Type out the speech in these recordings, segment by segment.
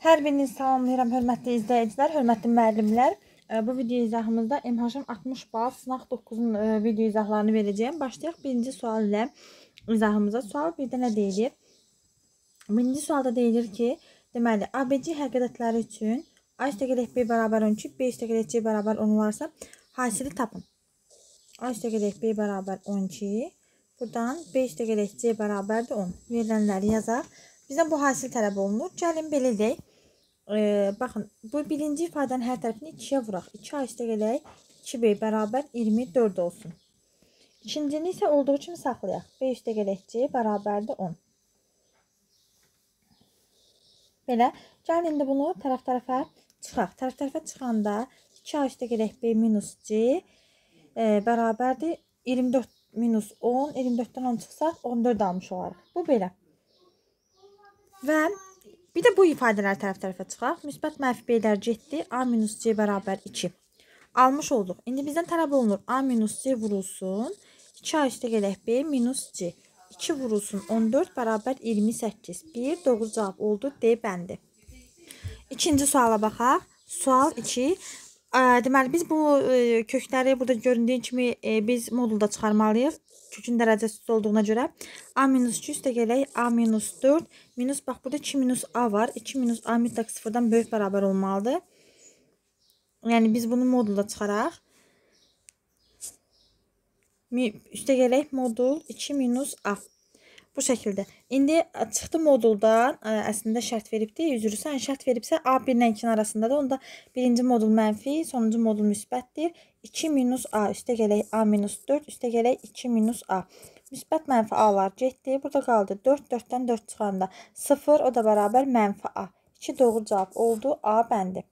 Hər birinizi salamlayıram, hörmətli izləyicilər, hörmətli müəllimlər. Bu video izahımızda MHM 60 bal sınaq 9-un video izahlarını verəcəyəm. Başlayaq birinci sual ilə izahımıza. Sual birdə nə deyilir? Birinci sualda deyilir ki, deməli, ABC həqiqətləri üçün A istəqəl FB bərabər 12, B istəqəl FC bərabər 10 varsa, hasili tapın. A istəqəl FB bərabər 12, buradan B istəqəl FC bərabər də 10. Verilənləri yazaq. Bizdən bu hasil tələb olunur. Gəlin belə deyək e, baxın, bu birinci ifadənin hər tərəfini 2-yə vuraq. 2 A üstə gələk, 2B bərabər 24 olsun. İkincini isə olduğu kimi saxlayaq. B üstə gələk C bərabərdir 10. Belə, gəlin indi bunu tərəf-tərəfə çıxaq. Tərəf-tərəfə çıxanda 2A üstə gələk B minus C e, bərabərdir 24 minus 10, 24-dən 10 çıxsaq 14 almış olarıq. Bu belə. Və Bir də bu ifadələr tərəf-tərəfə çıxaq. Müsbət mənfi beylər getdi. A minus C bərabər 2. Almış olduq. İndi bizdən tələb olunur. A minus C vurulsun. 2A üstə gələk B minus C. 2 vurulsun 14 bərabər 28. 1 doğru cavab oldu D bəndi. İkinci suala baxaq. Sual 2. Deməli biz bu kökləri burada göründüyü kimi biz modulda çıxarmalıyıq kökün dərəcəsiz olduğuna görə A-2 üstəgələk A-4 minus, bax burada 2 minus A var. 2 minus A mütləq sıfırdan böyük bərabər olmalıdır. Yəni biz bunu modulda çıxaraq. Üstəgələk modul 2 minus A. Bu şəkildə. İndi e, çıxdı moduldan, ə, e, əslində şərt veribdi, üzrüsən şərt veribsə A1 ilə 2-nin arasındadır. Onda birinci modul mənfi, sonuncu modul müsbətdir. 2 minus A, üstə gələk A minus 4, üstə gələk 2 minus A. Müsbət mənfi A-lar getdi, burada qaldı 4, 4-dən 4 çıxanda 0, o da bərabər mənfi A. 2 doğru cavab oldu, A bəndi.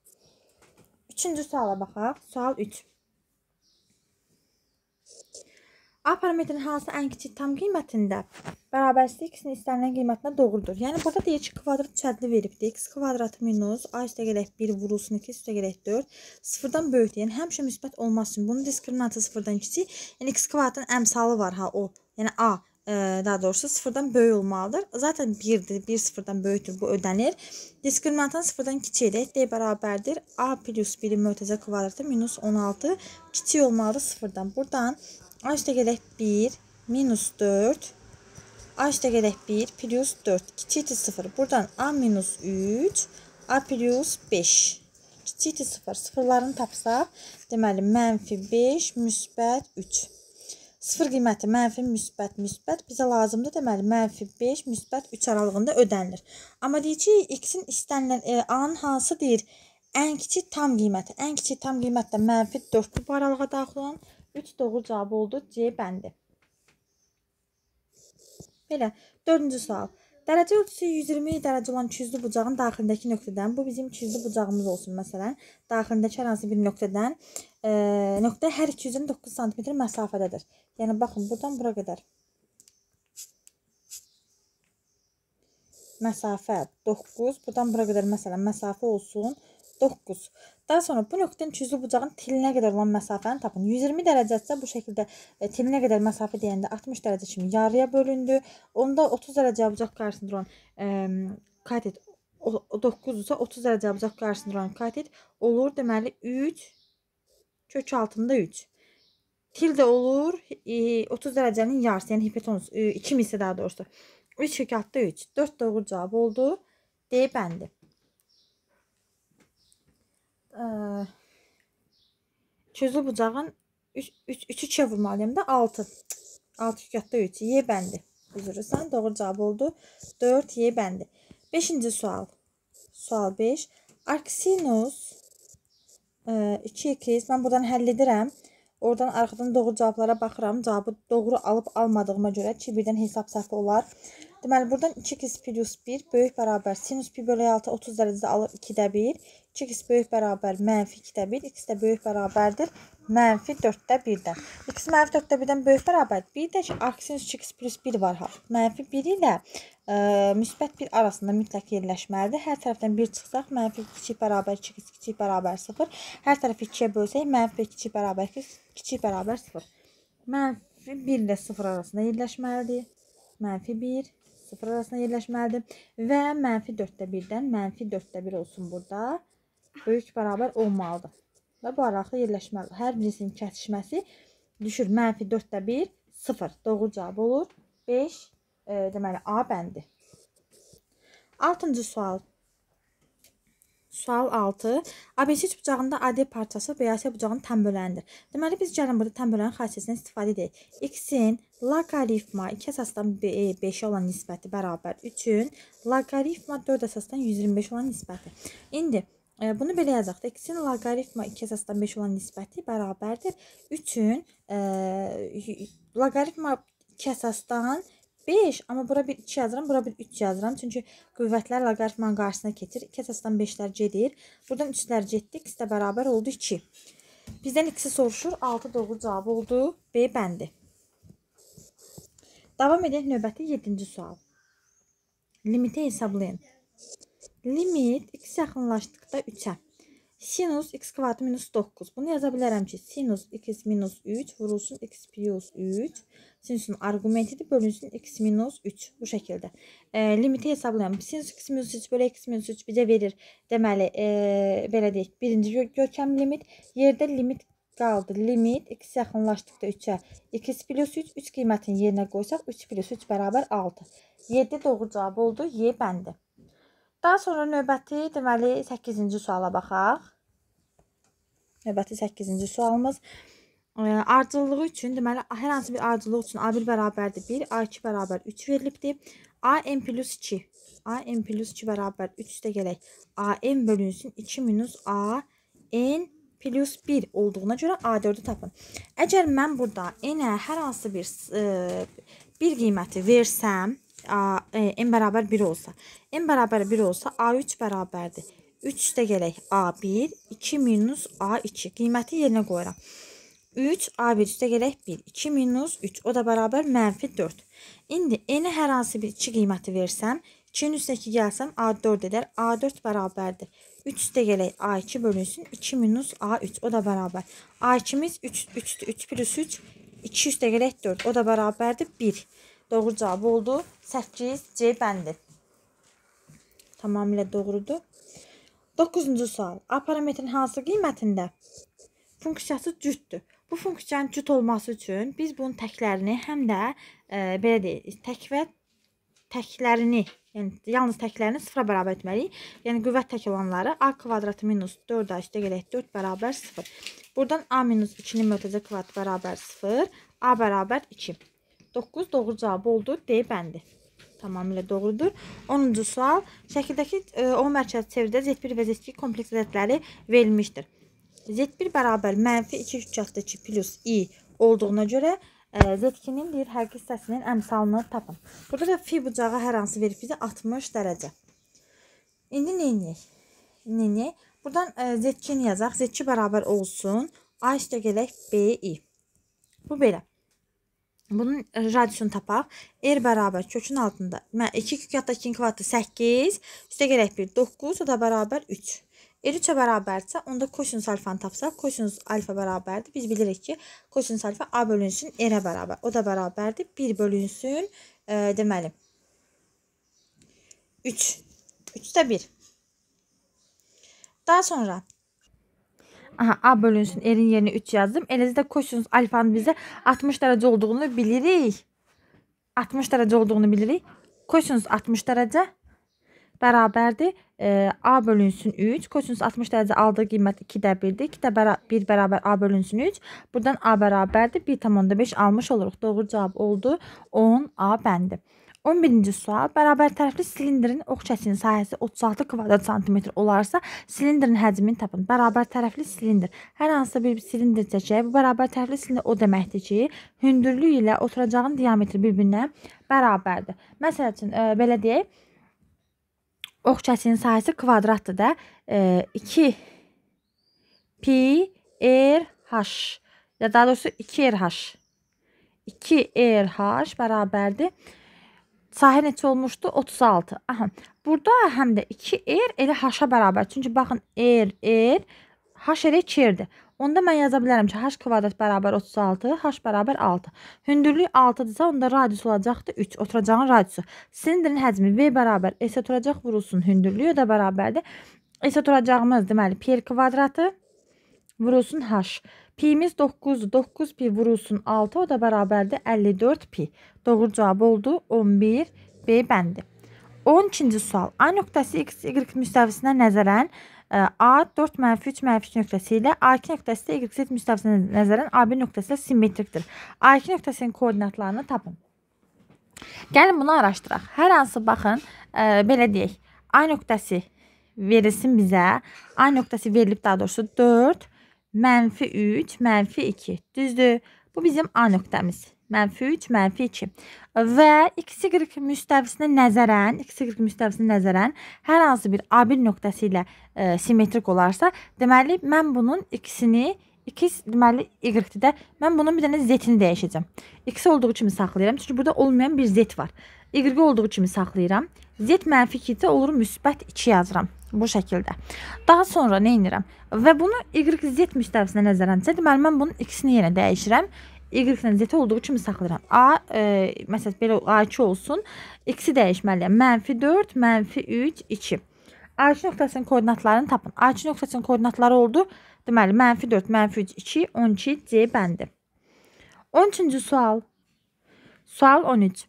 Üçüncü suala baxaq, sual 3. A parametrinin hansı ən kiçik tam qiymətində bərabərsizlik x-in istənilən qiymətinə doğrudur. Yəni burada deyir ki, kvadrat çədli veribdi. x kvadratı minus a üstəgələk 1 vurulsun 2 üstəgələk 4 sıfırdan böyükdür. Yəni həmişə müsbət olması üçün bunun diskriminantı sıfırdan kiçik. Yəni x kvadratın əmsalı var ha hə, o. Yəni a e, daha doğrusu sıfırdan böyük olmalıdır. Zaten 1-dir, 1 sıfırdan böyükdür, bu ödənilir. Diskriminantın sıfırdan kiçikdir, D bərabərdir. A plus 1-in mötəzə kvadratı minus 16 kiçik olmalıdır sıfırdan. Buradan A üstə gedək 1, minus 4. A üstə gedək 1, plus 4, kiçikdir 0. Buradan A minus 3, A plus 5. Kiçikdir 0. Sıfırlarını tapsaq, deməli, mənfi 5, müsbət 3. Sıfır qiyməti mənfi, müsbət, müsbət bizə lazımdır. Deməli, mənfi 5, müsbət 3 aralığında ödənilir. Amma deyir ki, x-in istənilən e, A-nın hansı deyir? Ən kiçik tam qiyməti. Ən kiçik tam qiymət də mənfi 4-dür bu aralığa daxil olan. 3 doğru cavab oldu C bəndi. Belə, 4-cü sual. Dərəcə ölçüsü 120 dərəcə olan küzlü bucağın daxilindəki nöqtədən, bu bizim küzlü bucağımız olsun məsələn, daxilindəki hər hansı bir nöqtədən e, nöqtə hər 209 sm məsafədədir. Yəni baxın, buradan bura qədər. Məsafə 9, buradan bura qədər məsələn məsafə olsun 9 9. Daha sonra bu nöqtənin cüzlü bucağın tilinə qədər olan məsafəni tapın. 120 dərəcəsə bu şəkildə e, tilinə qədər məsafə deyəndə 60 dərəcə kimi yarıya bölündü. Onda 30 dərəcə bucaq qarşısında olan e, katet 9-sa 30 dərəcə bucaq qarşısında olan katet olur. Deməli 3 kök altında 3. Til də olur e, 30 dərəcənin yarısı, yəni hipotenüs e, 2 misə daha doğrusu. 3 kök altında 3. 4 doğru cavab oldu. D bəndi ə, közlü bucağın 3 üç, 3 2 vurmalıyam da 6. 6 kükatda 3 Y bəndi. Üzürsən, doğru cavab oldu. 4 Y bəndi. 5-ci sual. Sual 5. Arksinus 2 2 mən buradan həll edirəm. Oradan arxadan doğru cavablara baxıram. Cavabı doğru alıb almadığıma görə ki, birdən hesab səhv olar. Deməli, buradan 2 x plus 1 böyük bərabər sinus pi bölü 6 30 dərəcədə alır 2-də 1. 2x böyük bərabər mənfi 2-də 1, x də böyük bərabərdir mənfi 4-də 1-dən. x mənfi 4-də 1-dən böyük bərabər. Bir də ki, arksinis 3x plus 1 var. Mənfi 1 ilə ə, e, müsbət 1 arasında mütləq yerləşməlidir. Hər tərəfdən 1 çıxsaq, mənfi kiçik bərabər 2x, kiçik bərabər 0. Hər tərəfi 2-yə bölsək, mənfi kiçik bərabər 2, kiçik bərabər 0. Mənfi 1 ilə 0 arasında yerləşməlidir. Mənfi 1, 0 arasında yerləşməlidir. Və mənfi 4-də 1-dən mənfi 4-də 1 olsun burada böyük bərabər olmalıdır və bu aralıqda yerləşməlidir. Hər birisinin kəsişməsi düşür. Mənfi 4-də 1, 0. Doğru cavab olur. 5, e, deməli A bəndi. 6-cı sual. Sual 6. ABC bucağında AD parçası BAS bucağının tən böləndir. Deməli biz gəlin burada tən bölənin xassəsindən istifadə edək. X-in loqaritma 2 əsasdan 5-ə e, olan nisbəti bərabər 3-ün loqaritma 4 əsasdan 125 olan nisbəti. İndi Bunu belə yazaq da, x-in loqaritma 2 əsasdan 5 olan nisbəti bərabərdir. 3-ün e, loqaritma 2 əsasdan 5, amma bura bir 2 yazıram, bura bir 3 yazıram. Çünki qüvvətlər loqaritmanın qarşısına keçir. 2 əsasdan 5-lər gedir. Buradan 3-lər getdi, x də bərabər oldu 2. Bizdən x-i soruşur, 6 doğru cavab oldu, B bəndi. Davam edək növbəti 7-ci sual. Limiti hesablayın. Limit x yaxınlaşdıqda 3-ə. Sinus x kvadrat minus 9. Bunu yaza bilərəm ki, sinus x minus 3 vurulsun x plus 3. Sinusun argumentidir, bölünsün x minus 3. Bu şəkildə. E, limiti hesablayalım. Sinus x minus 3 bölü x minus 3 bizə verir. Deməli, e, belə deyək, birinci gör görkəm limit. Yerdə limit qaldı. Limit x yaxınlaşdıqda 3-ə. 2 plus 3, 3 qiymətin yerinə qoysaq, 3 plus 3 bərabər 6. 7 doğru cavab oldu. Y bəndi. Daha sonra növbəti, deməli, 8-ci suala baxaq. Növbəti 8-ci sualımız e, ardıcıllığı üçün, deməli, hər hansı bir ardıcıllıq üçün A1 bərabərdir 1, A2 bərabər 3 verilibdir. AM plus 2, AM plus 2 bərabər 3 də gələk. AM bölünsün 2 minus AN plus 1 olduğuna görə A4-ü tapın. Əgər mən burada N-ə hər hansı bir, ə, e, bir qiyməti versəm, A, e, n bərabər 1 olsa. n bərabər 1 olsa A3 bərabərdir. 3 də gələk A1, 2 minus A2. Qiyməti yerinə qoyuram. 3, A1 də gələk 1, 2 minus 3. O da bərabər mənfi 4. İndi n-i hər hansı bir 2 qiyməti versəm, 2-nin üstünə 2 gəlsəm A4 edər. A4 bərabərdir. 3 də gələk A2 bölünsün. 2 minus A3. O da bərabər. A2-miz 3, 3-dür. 3 plus 3, 2 üstə gələk 4. O da bərabərdir 1. Doğru cavab oldu 8C bəndi. Tamamilə doğrudur. 9-cu sual. A parametrin hansı qiymətində funksiyası cütdür? Bu funksiyanın cüt olması üçün biz bunun təklərini həm də e, belə deyək, tək və təklərini, yəni yalnız təklərini sıfıra bərabər etməliyik. Yəni qüvvət tək olanları a kvadratı minus 4a üstə gələk 4 bərabər 0. Buradan a minus 2-nin mötəzə kvadratı bərabər 0, a bərabər 2. 9 doğru cavabı oldu D bəndi tamamilə doğrudur. 10-cu sual. Şəkildəki e, o mərkəzi çevirdə Z1 və Z2 kompleks ədədləri verilmişdir. Z1 bərabər mənfi 2 üçgətdəki plus i olduğuna görə e, Z2-nin bir həqiqi hissəsinin əmsalını tapın. Burada da fi bucağı hər hansı verib bizə 60 dərəcə. İndi neyiniyək? Neyiniyək? Buradan e, Z2-ni yazaq. Z2 bərabər olsun. A üstə gələk BI. Bu belə. Bunun radiusunu tapaq. R bərabər kökün altında. Mən 2 kök hətta 2 kvadratı 8. Üstə gələk 1 9 o da bərabər 3. R 3-ə bərabərdirsə, onda kosinus alfanı tapsaq, kosinus alfa bərabərdir. Biz bilirik ki, kosinus alfa A bölünsün R-ə bərabər. O da bərabərdir 1 bölünsün, e, deməli. 3. 3-də 1. Daha sonra Aha, A bölünsün elin yerine 3 yazdım. Elizdə kosinus alfanın bizə 60 dərəcə olduğunu bilirik. 60 dərəcə olduğunu bilirik. Kosinus 60 dərəcə bərabərdir. E, A bölünsün 3. Kosinus 60 dərəcə aldığı qiymət 2-də 1-dir. 2-də 1 bərabər A bölünsün 3. Buradan A bərabərdir. 1,5 almış oluruq. Doğru cavab oldu. 10 A bəndi. 11-ci sual. Bərabər tərəfli silindrin ox çəkinin sahəsi 36 kvadrat santimetr olarsa, silindrin həcmini tapın. Bərabər tərəfli silindr. Hər hansısa bir silindr çəkək. Bu bərabər tərəfli silindr o deməkdir ki, hündürlüyü ilə oturacağın diametri bir-birinə bərabərdir. Məsəl üçün e, belə deyək, ox çəkinin sahəsi kvadratdır da. E, 2 pi r er h ya daha doğrusu 2 r h 2 r h bərabərdir Sahə neçə olmuşdu? 36. Aha. Burada həm də 2 r er, elə h-a bərabər. Çünki baxın r, er, r, er, h elə 2 r-dir. Onda mən yaza bilərəm ki, h kvadrat bərabər 36, h bərabər 6. Hündürlük 6-dırsa, onda radius olacaqdı 3, oturacağın radiusu. Silindrin həcmi v bərabər, s oturacaq vurulsun, hündürlüyü də bərabərdir. S oturacağımız deməli pi kvadratı vurulsun h. Pi'miz 9-dur. 9 pi vurulsun 6, o da bərabərdir 54 pi. Doğru cavab oldu 11 B bəndi. 12-ci sual. A nöqtəsi x, y müstəvisinə e, nəzərən A 4 mənfi 3 mənfi 2 nöqtəsi ilə A2 nöqtəsi də Y7 müstəvisinə nəzərən A1 nöqtəsi ilə simmetrikdir. A2 nöqtəsinin koordinatlarını tapın. Gəlin bunu araşdıraq. Hər hansı baxın, ə, e, belə deyək. A nöqtəsi verilsin bizə. A nöqtəsi verilib daha doğrusu 4, mənfi 3, mənfi 2. Düzdür. Bu bizim A nöqtəmiz mənfi 3, mənfi 2. Və xy müstəvisinə nəzərən, xy müstəvisinə nəzərən hər hansı bir A1 nöqtəsi ilə ə, e, simmetrik olarsa, deməli mən bunun ikisini X deməli y-dir də mən bunun bir dənə z-ini dəyişəcəm. X olduğu kimi saxlayıram, çünki burada olmayan bir z var. Y olduğu kimi saxlayıram. Z mənfi 2 isə olur müsbət 2 yazıram bu şəkildə. Daha sonra nə edirəm? Və bunu y z müstəvisinə nəzərən deməli mən bunun x-ini yenə dəyişirəm. Y-lə Z olduğu kimi saxlayıram. A, e, məsələn, belə A2 olsun. X-i dəyişməliyəm. Mənfi 4, mənfi 3, 2. A2 nöqtəsinin koordinatlarını tapın. A2 nöqtəsinin koordinatları oldu. Deməli, mənfi 4, mənfi 3, 2, 12 C bəndi. 13-cü sual. Sual 13.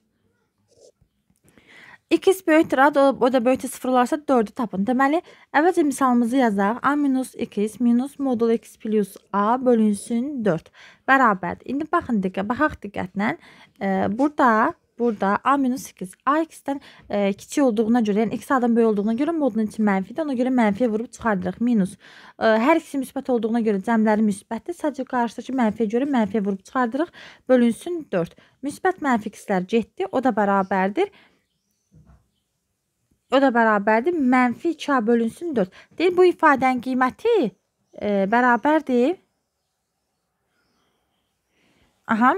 2x böyükdür, o, o da böyükdür sıfırlarsa 4-ü tapın. Deməli, əvvəlcə misalımızı yazaq. A minus 2x minus modul x plus A bölünsün 4. Bərabərdir. İndi baxın diqqə, baxaq diqqətlə. E, burada burada A minus 8. A x-dən e, kiçik olduğuna görə, yəni x A-dan böyük olduğuna görə modun içi mənfidir. Ona görə mənfiyə vurub çıxardırıq. Minus. E, hər ikisi müsbət olduğuna görə cəmləri müsbətdir. Sadəcə qarşıdakı mənfiyə görə mənfiyə vurub çıxardırıq. Bölünsün 4. Müsbət mənfi x-lər getdi. O da bərabərdir. O da bərabərdir. Mənfi 2A bölünsün 4. Deyir, bu ifadənin qiyməti e, bərabərdir. Aha.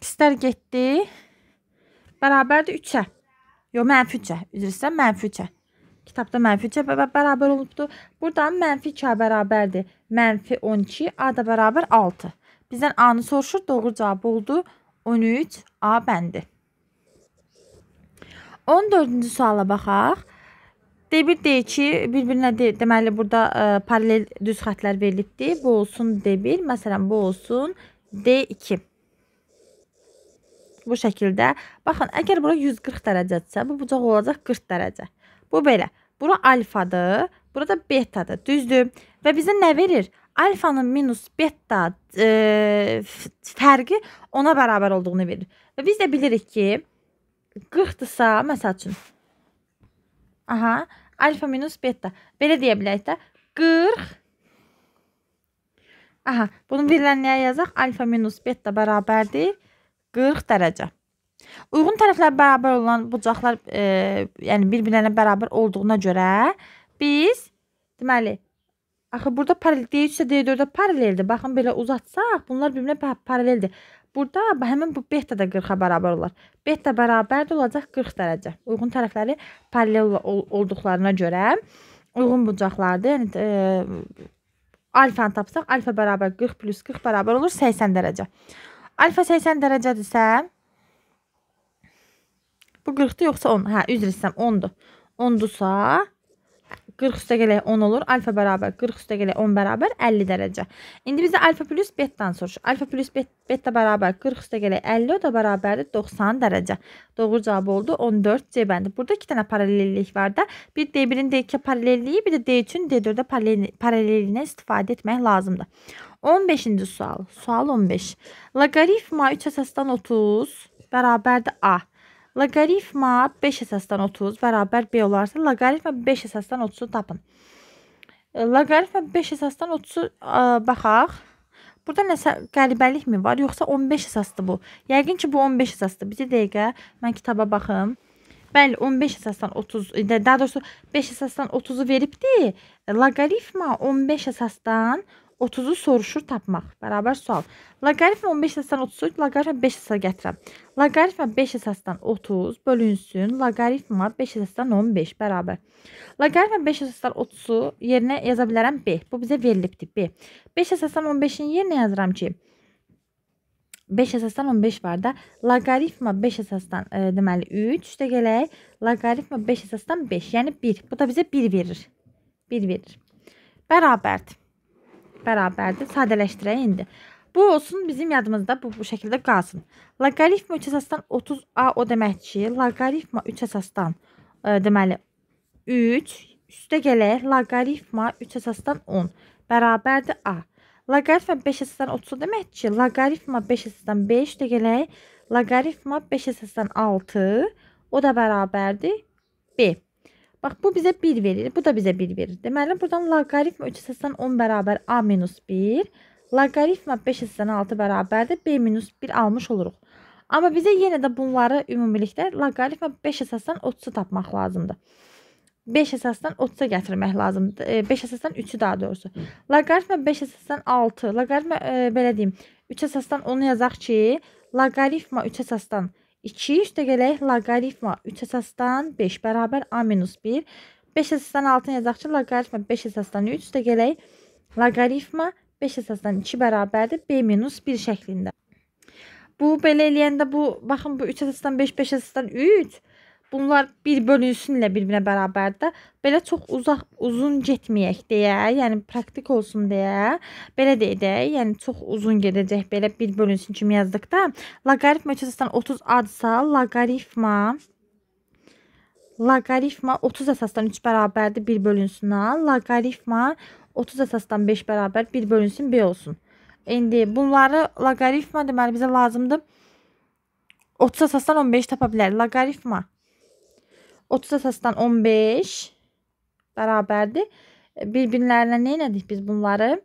X-lər getdi. Bərabərdir 3-ə. Yox, mənfi 3-ə. Üzr istəyirəm, mənfi 3-ə. Kitabda mənfi 3-ə bərabər olubdur. Buradan mənfi 2-ə bərabərdir. Mənfi 12, A da bərabər 6. Bizdən A-nı soruşur, doğru cavab oldu. 13 A bəndi. 14-cü suala baxaq. D1 deyir ki, bir-birinə de, deməli burada ə, e, paralel düz xətlər verilibdir. Bu olsun D1, məsələn bu olsun D2. Bu şəkildə. Baxın, əgər bura 140 dərəcədirsə, bu bucaq olacaq 40 dərəcə. Bu belə. Bura alfadır, burada betadır, düzdür? Və bizə nə verir? Alfanın minus beta e, fərqi ona bərabər olduğunu verir. Və biz də bilirik ki, 40-dırsa, məsəl üçün. Aha, alfa minus beta. Belə deyə bilərik də. 40 Aha, bunu verilən nəyə yazaq? Alfa minus beta bərabərdir 40 dərəcə. Uyğun tərəflər bərabər olan bucaqlar, e, yəni bir-birlərinə bərabər olduğuna görə biz deməli axı burada paralel D3-də D4-də paraleldir. Baxın belə uzatsaq, bunlar bir-birinə paraleldir. Burada həmin bu beta da 40-a bərabər olar. Beta bərabərdir olacaq 40 dərəcə. Uyğun tərəfləri paralel ol olduqlarına görə uyğun bucaqlardır. Yəni e, alfanı tapsaq, alfa bərabər 40 plus 40 bərabər olur 80 dərəcə. Alfa 80 dərəcədirsə bu 40-dır yoxsa 10? Hə, üzr istəyirəm, 10-dur. 10-dursa 40 üstəgələ 10 olur. Alfa bərabər 40 üstəgələ 10 bərabər 50 dərəcə. İndi bizə alfa plus betadan soruş. Alfa plus beta bərabər 40 üstəgələ 50 o da bərabərdir 90 dərəcə. Doğru cavab oldu 14 C bəndi. Burada 2 dənə paralellik var da. Bir D1-in D2 paralelliyi, bir də D3-ün üçün D4-də paralelliyindən istifadə etmək lazımdır. 15-ci sual. Sual 15. Loqaritma 3 əsasdan 30 bərabərdir A. Loqaritma 5 əsasdan 30 bərabər B olarsa, loqaritma 5 əsasdan 30-u tapın. E, loqaritma 5 əsasdan 30-u e, baxaq. Burada nəsə qəribəlikmi var, yoxsa 15 əsasdır bu? Yəqin ki, bu 15 əsasdır. Bir dəqiqə mən kitaba baxım. Bəli, 15 əsasdan 30, e, daha doğrusu 5 əsasdan 30-u veribdi. Loqaritma 15 əsasdan 30-u soruşur tapmaq. Bərabər sual. Loqaritm 15 əsasdan 33, loqaritm 5 əsasa gətirəm. Loqaritm 5 əsasdan 30 bölünsün, loqaritm 5 əsasdan 15 bərabər. Loqaritm 5 əsasdan 30-u yerinə yaza bilərəm B. Bu bizə verilibdir B. 5 əsasdan 15-in yerinə yazıram ki, 5 əsasdan 15 var da, loqaritma 5 əsasdan e, deməli 3, üstə gələk, loqaritma 5 əsasdan 5, yəni 1. Bu da bizə 1 verir. 1 verir. Bərabərdir bərabərdir. Sadələşdirək indi. Bu olsun bizim yadımızda bu, bu şəkildə qalsın. Loqaritma 3 əsasdan 30A o deməkdir ki, loqaritma 3 əsasdan e, deməli 3 üstə gələk loqaritma 3 əsasdan 10 bərabərdir A. Loqaritma 5 əsasdan 30 deməkdir ki, loqaritma 5 əsasdan 5 üstə gələk loqaritma 5 əsasdan 6 o da bərabərdir B. Bax bu bizə 1 verir. Bu da bizə 1 verir. Deməli buradan loqaritm 3 əsasən 10 bərabər a minus 1. Loqaritm 5 əsasən 6 bərabərdir. B minus 1 almış oluruq. Amma bizə yenə də bunları ümumilikdə loqaritm 5 əsasən 30-u tapmaq lazımdır. 5 əsasdan 30-a gətirmək lazımdır. 5 əsasdan 3-ü daha doğrusu. Loqaritmə 5 əsasdan 6, loqaritmə e, belə deyim, 3 əsasdan 10 yazaq ki, loqaritmə 3 əsasdan 2 üstə gələk loqaritma 3 əsasdan 5 bərabər a minus 1. 5 əsasdan 6 yazacaq ki, loqaritma 5 əsasdan 3 üstə gələk loqaritma 5 əsasdan 2 bərabərdir b minus 1 şəklində. Bu belə eləyəndə bu baxın bu 3 əsasdan 5 5 əsasdan 3 bunlar bir bölünsünlə bir-birinə bərabərdir. Belə çox uzaq, uzun getməyək deyə, yəni praktik olsun deyə belə də edək. Yəni çox uzun gedəcək belə bir bölünsün kimi yazdıqda loqaritm əsasdan 30 adsa, loqaritma loqaritma 30 əsasdan 3 bərabərdir 1 bölünsünə, loqaritma 30 əsasdan 5 bərabər 1 bölünsün b olsun. İndi bunları loqaritma deməli bizə lazımdır. 30 əsasdan 15 tapa bilərik. Loqaritma 30-a səsdən 15 bərabərdir. E, Bir-birlərinə nə elədik biz bunları?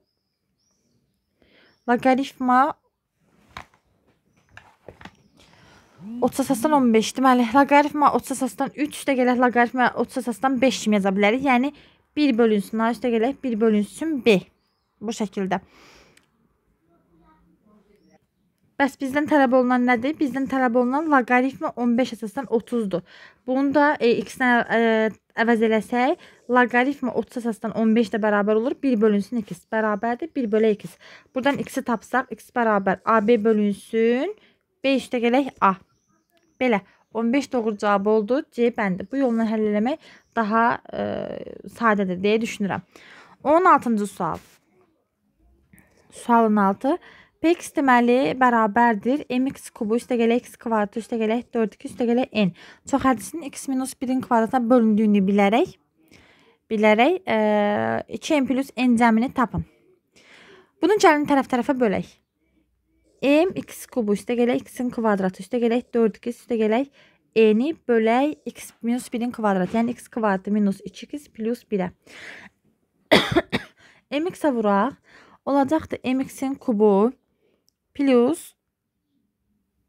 Loqaritma 30 əsasdan 15 deməli loqaritma 30 əsasdan 3 də gələk loqaritma 30 əsasdan 5 kimi yaza bilərik. Yəni 1 bölünsün A üstə gələk 1 bölünsün B. Bu şəkildə. Bəs bizdən tələb olunan nədir? Bizdən tələb olunan loqaritmi 15 əsasdan 30-dur. Bunu da e, x-lə e, əvəz eləsək, loqaritmi 30 əsasdan 15 də bərabər olur. 1 bölünsün x bərabərdir 1 bölə x. Buradan x-i tapsaq, x bərabər AB bölünsün 5 də gələk A. Belə, 15 doğru cavab oldu. C bəndi. Bu yolla həll eləmək daha e, sadədir deyə düşünürəm. 16-cı sual. Sualın 6. X deməli bərabərdir. mx kubu üstəgələ x kvadratı üstəgələ 4-2 üstəgələ n. Çox hədisinin x minus 1-in kvadratına bölündüyünü bilərək, bilərək e, 2n plus n cəmini tapın. Bunun cəlini tərəf-tərəfə bölək. m x kubu üstəgələ x-in kvadratı üstəgələ 4-2 üstəgələ n-i bölək x minus 1-in kvadratı, yəni x kvadratı minus 2x plus 1-ə. mx-ə vuraq. Olacaqdır mx-in kubu Plus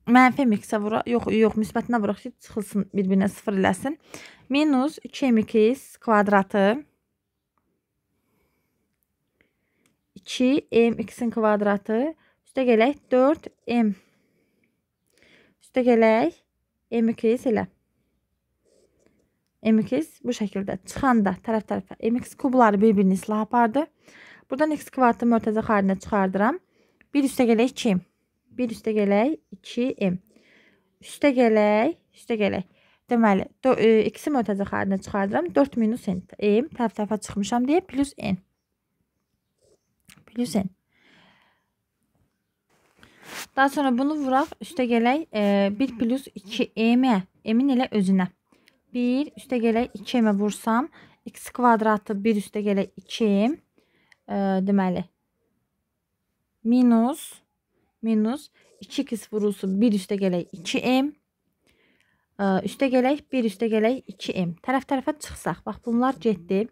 mənfi mx-ə vura, yox, yox, müsbətinə vuraq ki, çıxılsın, bir-birinə sıfır eləsin. Minus 2mx kvadratı 2mx-in kvadratı üstə gələk 4m üstə gələk mx elə. mx bu şəkildə çıxanda tərəf-tərəfə mx kubları bir-birini silah apardı. Buradan x kvadratı mörtəzə xaricinə çıxardıram. 1 üstə gələk 2. 1 üstə gələk 2m. Üstə gələk, üstə gələk. Deməli, x-i e, mötəcə xərinə çıxardıram. 4 minus n. m tərf-tərfə çıxmışam deyə plus n. Plus n. Daha sonra bunu vuraq, üstə gələk e, 1 plus 2m-ə, m-in elə özünə. 1 üstə gələk 2m-ə vursam, x kvadratı 1 üstə gələk 2m, e, deməli, minus minus 2x vurulsun 1 üstə gələk 2m e, üstə gələk 1 üstə gələk 2m tərəf tərəfə çıxsaq bax bunlar getdi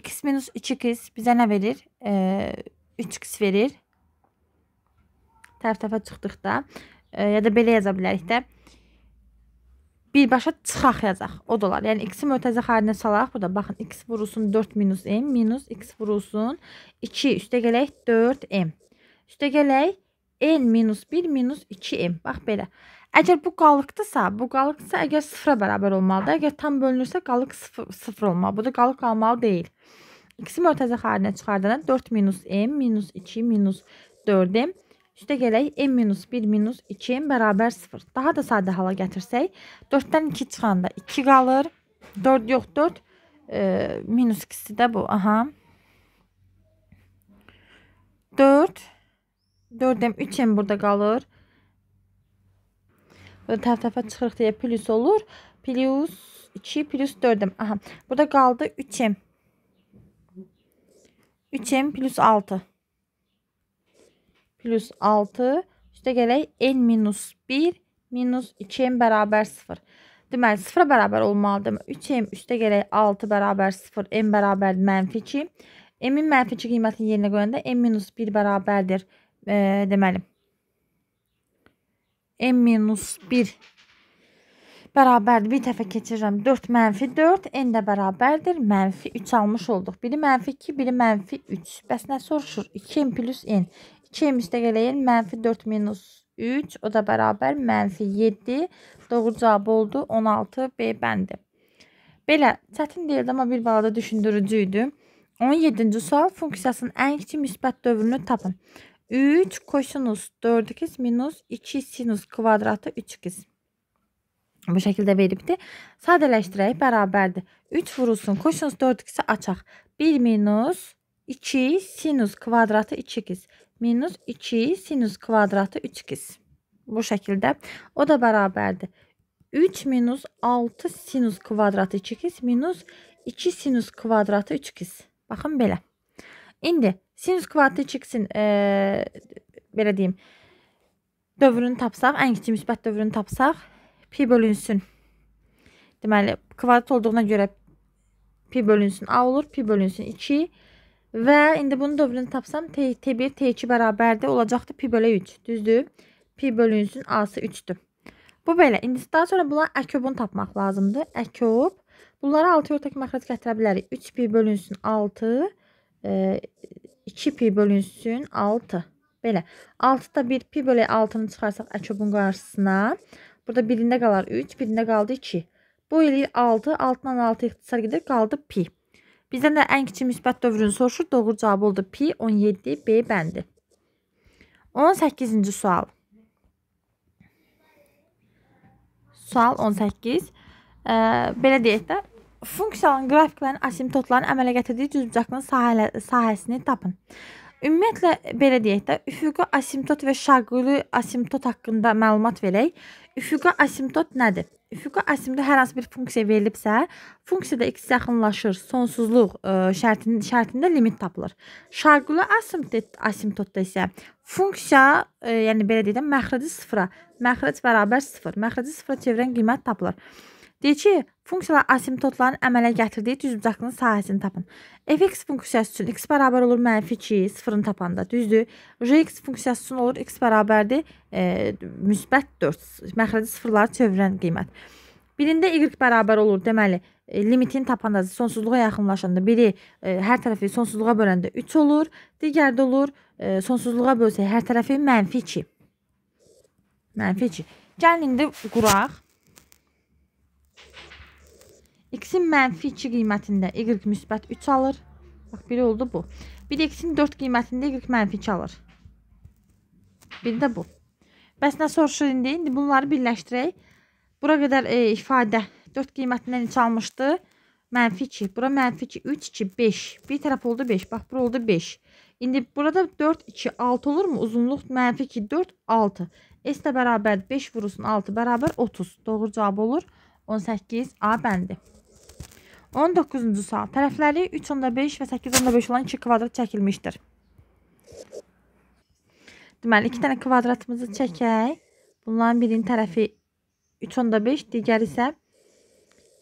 x minus 3x bizə nə verir 3x e, verir tərəf tərəfə çıxdıqda e, ya da belə yaza bilərik də birbaşa çıxaq yazaq. O da olar. Yəni x-i mötəzə xərinə salaq. Burada baxın x vurulsun 4 minus m minus x vurulsun 2 üstə gələk 4m. Üstə gələk n minus 1 minus 2m. Bax belə. Əgər bu qalıqdırsa, bu qalıqdırsa əgər sıfıra bərabər olmalıdır. Əgər tam bölünürsə qalıq sıfır, sıfır olmalı. Bu da qalıq qalmalı deyil. X-i mörtəzə xarinə çıxardana 4 minus m minus 2 minus 4m. Üstə gələk m minus 1 minus 2m bərabər 0. Daha da sadə hala gətirsək, 4-dən 2 çıxanda 2 qalır. 4 yox 4 e, minus 2-si də bu. Aha. 4 4M 3M burada qalır. Tərtəfə çıxırıq deyə plus olur. Plus 2 plus 4M. Aha. Burada qaldı 3M. 3M plus 6. Plus 6. Üstə gələk N minus 1 minus 2M bərabər 0. Deməli, 0 bərabər olmalıdır. 3M üstə gələk 6 bərabər 0, M bərabər mənfi 2. M-in mənfi 2 qiymətini yerinə qoyanda M minus 1 bərabərdir 0 e, deməli n minus 1 bərabərdir. Bir tərəfə keçirirəm. 4 mənfi 4, n də bərabərdir. Mənfi 3 almış olduq. Biri mənfi 2, biri mənfi 3. Bəs nə soruşur? 2n plus n. 2n müstəqələyin mənfi 4 minus 3, o da bərabər mənfi 7. Doğru cavab oldu 16 B bəndi. Belə çətin deyildi, amma bir balada düşündürücü idi. 17-ci sual funksiyasının ən kiçik müsbət dövrünü tapın. 3 kosinüs 4x minus 2 sinüs kvadratı 3x. Bu şəkildə veribdir. Sadələşdirək bərabərdir. 3 vurulsun kosinüs 4x-i açaq. 1 minus 2 sinüs kvadratı 2x minus 2 sinüs kvadratı 3x. Bu şəkildə. O da bərabərdir. 3 minus 6 sinüs kvadratı 2x minus 2 sinüs kvadratı 3x. Baxın belə. İndi Sinus kvadritiksin, e, belə deyim, dövrünü tapsaq, ən kiçik müsbət dövrünü tapsaq, pi bölünsün. Deməli, kvadrat olduğuna görə pi bölünsün a olur, pi bölünsün 2 və indi bunun dövrünü tapsam t, t1, t2 bərabərdir, olacaqdı pi bölə 3, düzdür? Pi bölünsün a-sı 3-dür. Bu belə. İndi daha sonra bunların əkobunu tapmaq lazımdır. Əkob. Bunlara 6 ortak məxrəc gətirə bilərik. 3 pi bölünsün 6 2 pi bölünsün 6. Belə. 6da 1 pi bölə 6-nı çıxarsaq əkobun qarşısına. Burada birində qalar 3, birində qaldı 2. Bu eləyir 6. 6-dan 6 ixtisar gedir. Qaldı pi. Bizdən də ən kiçik müsbət dövrünü soruşur. Doğru cavab oldu pi 17 B bəndi. 18-ci sual. Sual 18. Ə, belə deyək də Funksiyaların qrafiklərin asimptotların əmələ gətirdiyi cüzbucaqlının sahələ, sahəsini tapın. Ümumiyyətlə belə deyək də, üfüqi asimptot və şaquli asimptot haqqında məlumat verək. Üfüqi asimptot nədir? Üfüqi asimptot hər hansı bir funksiya verilibsə, funksiyada x yaxınlaşır, sonsuzluq ə, e, şərtinin şərtində limit tapılır. Şaquli asimptot asimptotda isə funksiya, ə, e, yəni belə deyək də, məxrəci sıfıra, məxrəc bərabər 0, məxrəci sıfıra çevirən qiymət tapılır. Deyir ki, funksiyalar asimptotların əmələ gətirdiyi düzbucaqlının sahəsini tapın. fx funksiyası üçün x bərabər olur mənfi 2, sıfırını tapanda, düzdür? jx funksiyası üçün olur x bərabərdir e, müsbət 4, məxrəci sıfırları çevirən qiymət. Birində y bərabər olur, deməli, e, limitin tapanda, sonsuzluğa yaxınlaşanda biri e, hər tərəfi sonsuzluğa böləndə 3 olur, digərdə olur e, sonsuzluğa bölsək hər tərəfi -2. -2. Gəlin indi quraq. X-in mənfi 2 qiymətində Y müsbət 3 alır. Bax, biri oldu bu. Bir X-in 4 qiymətində Y mənfi 2 alır. Bir də bu. Bəs nə soruşur indi? İndi bunları birləşdirək. Bura qədər e, ifadə 4 qiymətindən neçə almışdı? Mənfi 2. Bura mənfi 2, 3, 2, 5. Bir tərəf oldu 5. Bax, bura oldu 5. İndi burada 4, 2, 6 olurmu? Uzunluq mənfi 2, 4, 6. S də bərabər 5 vurusun 6 bərabər 30. Doğru cavab olur. 18 A bəndi. 19-cu sual. Tərəfləri 3.5 və 8.5 olan 2 kvadrat çəkilmişdir. Deməli, 2 dənə kvadratımızı çəkək. Bunların birinin tərəfi 3.5, digər isə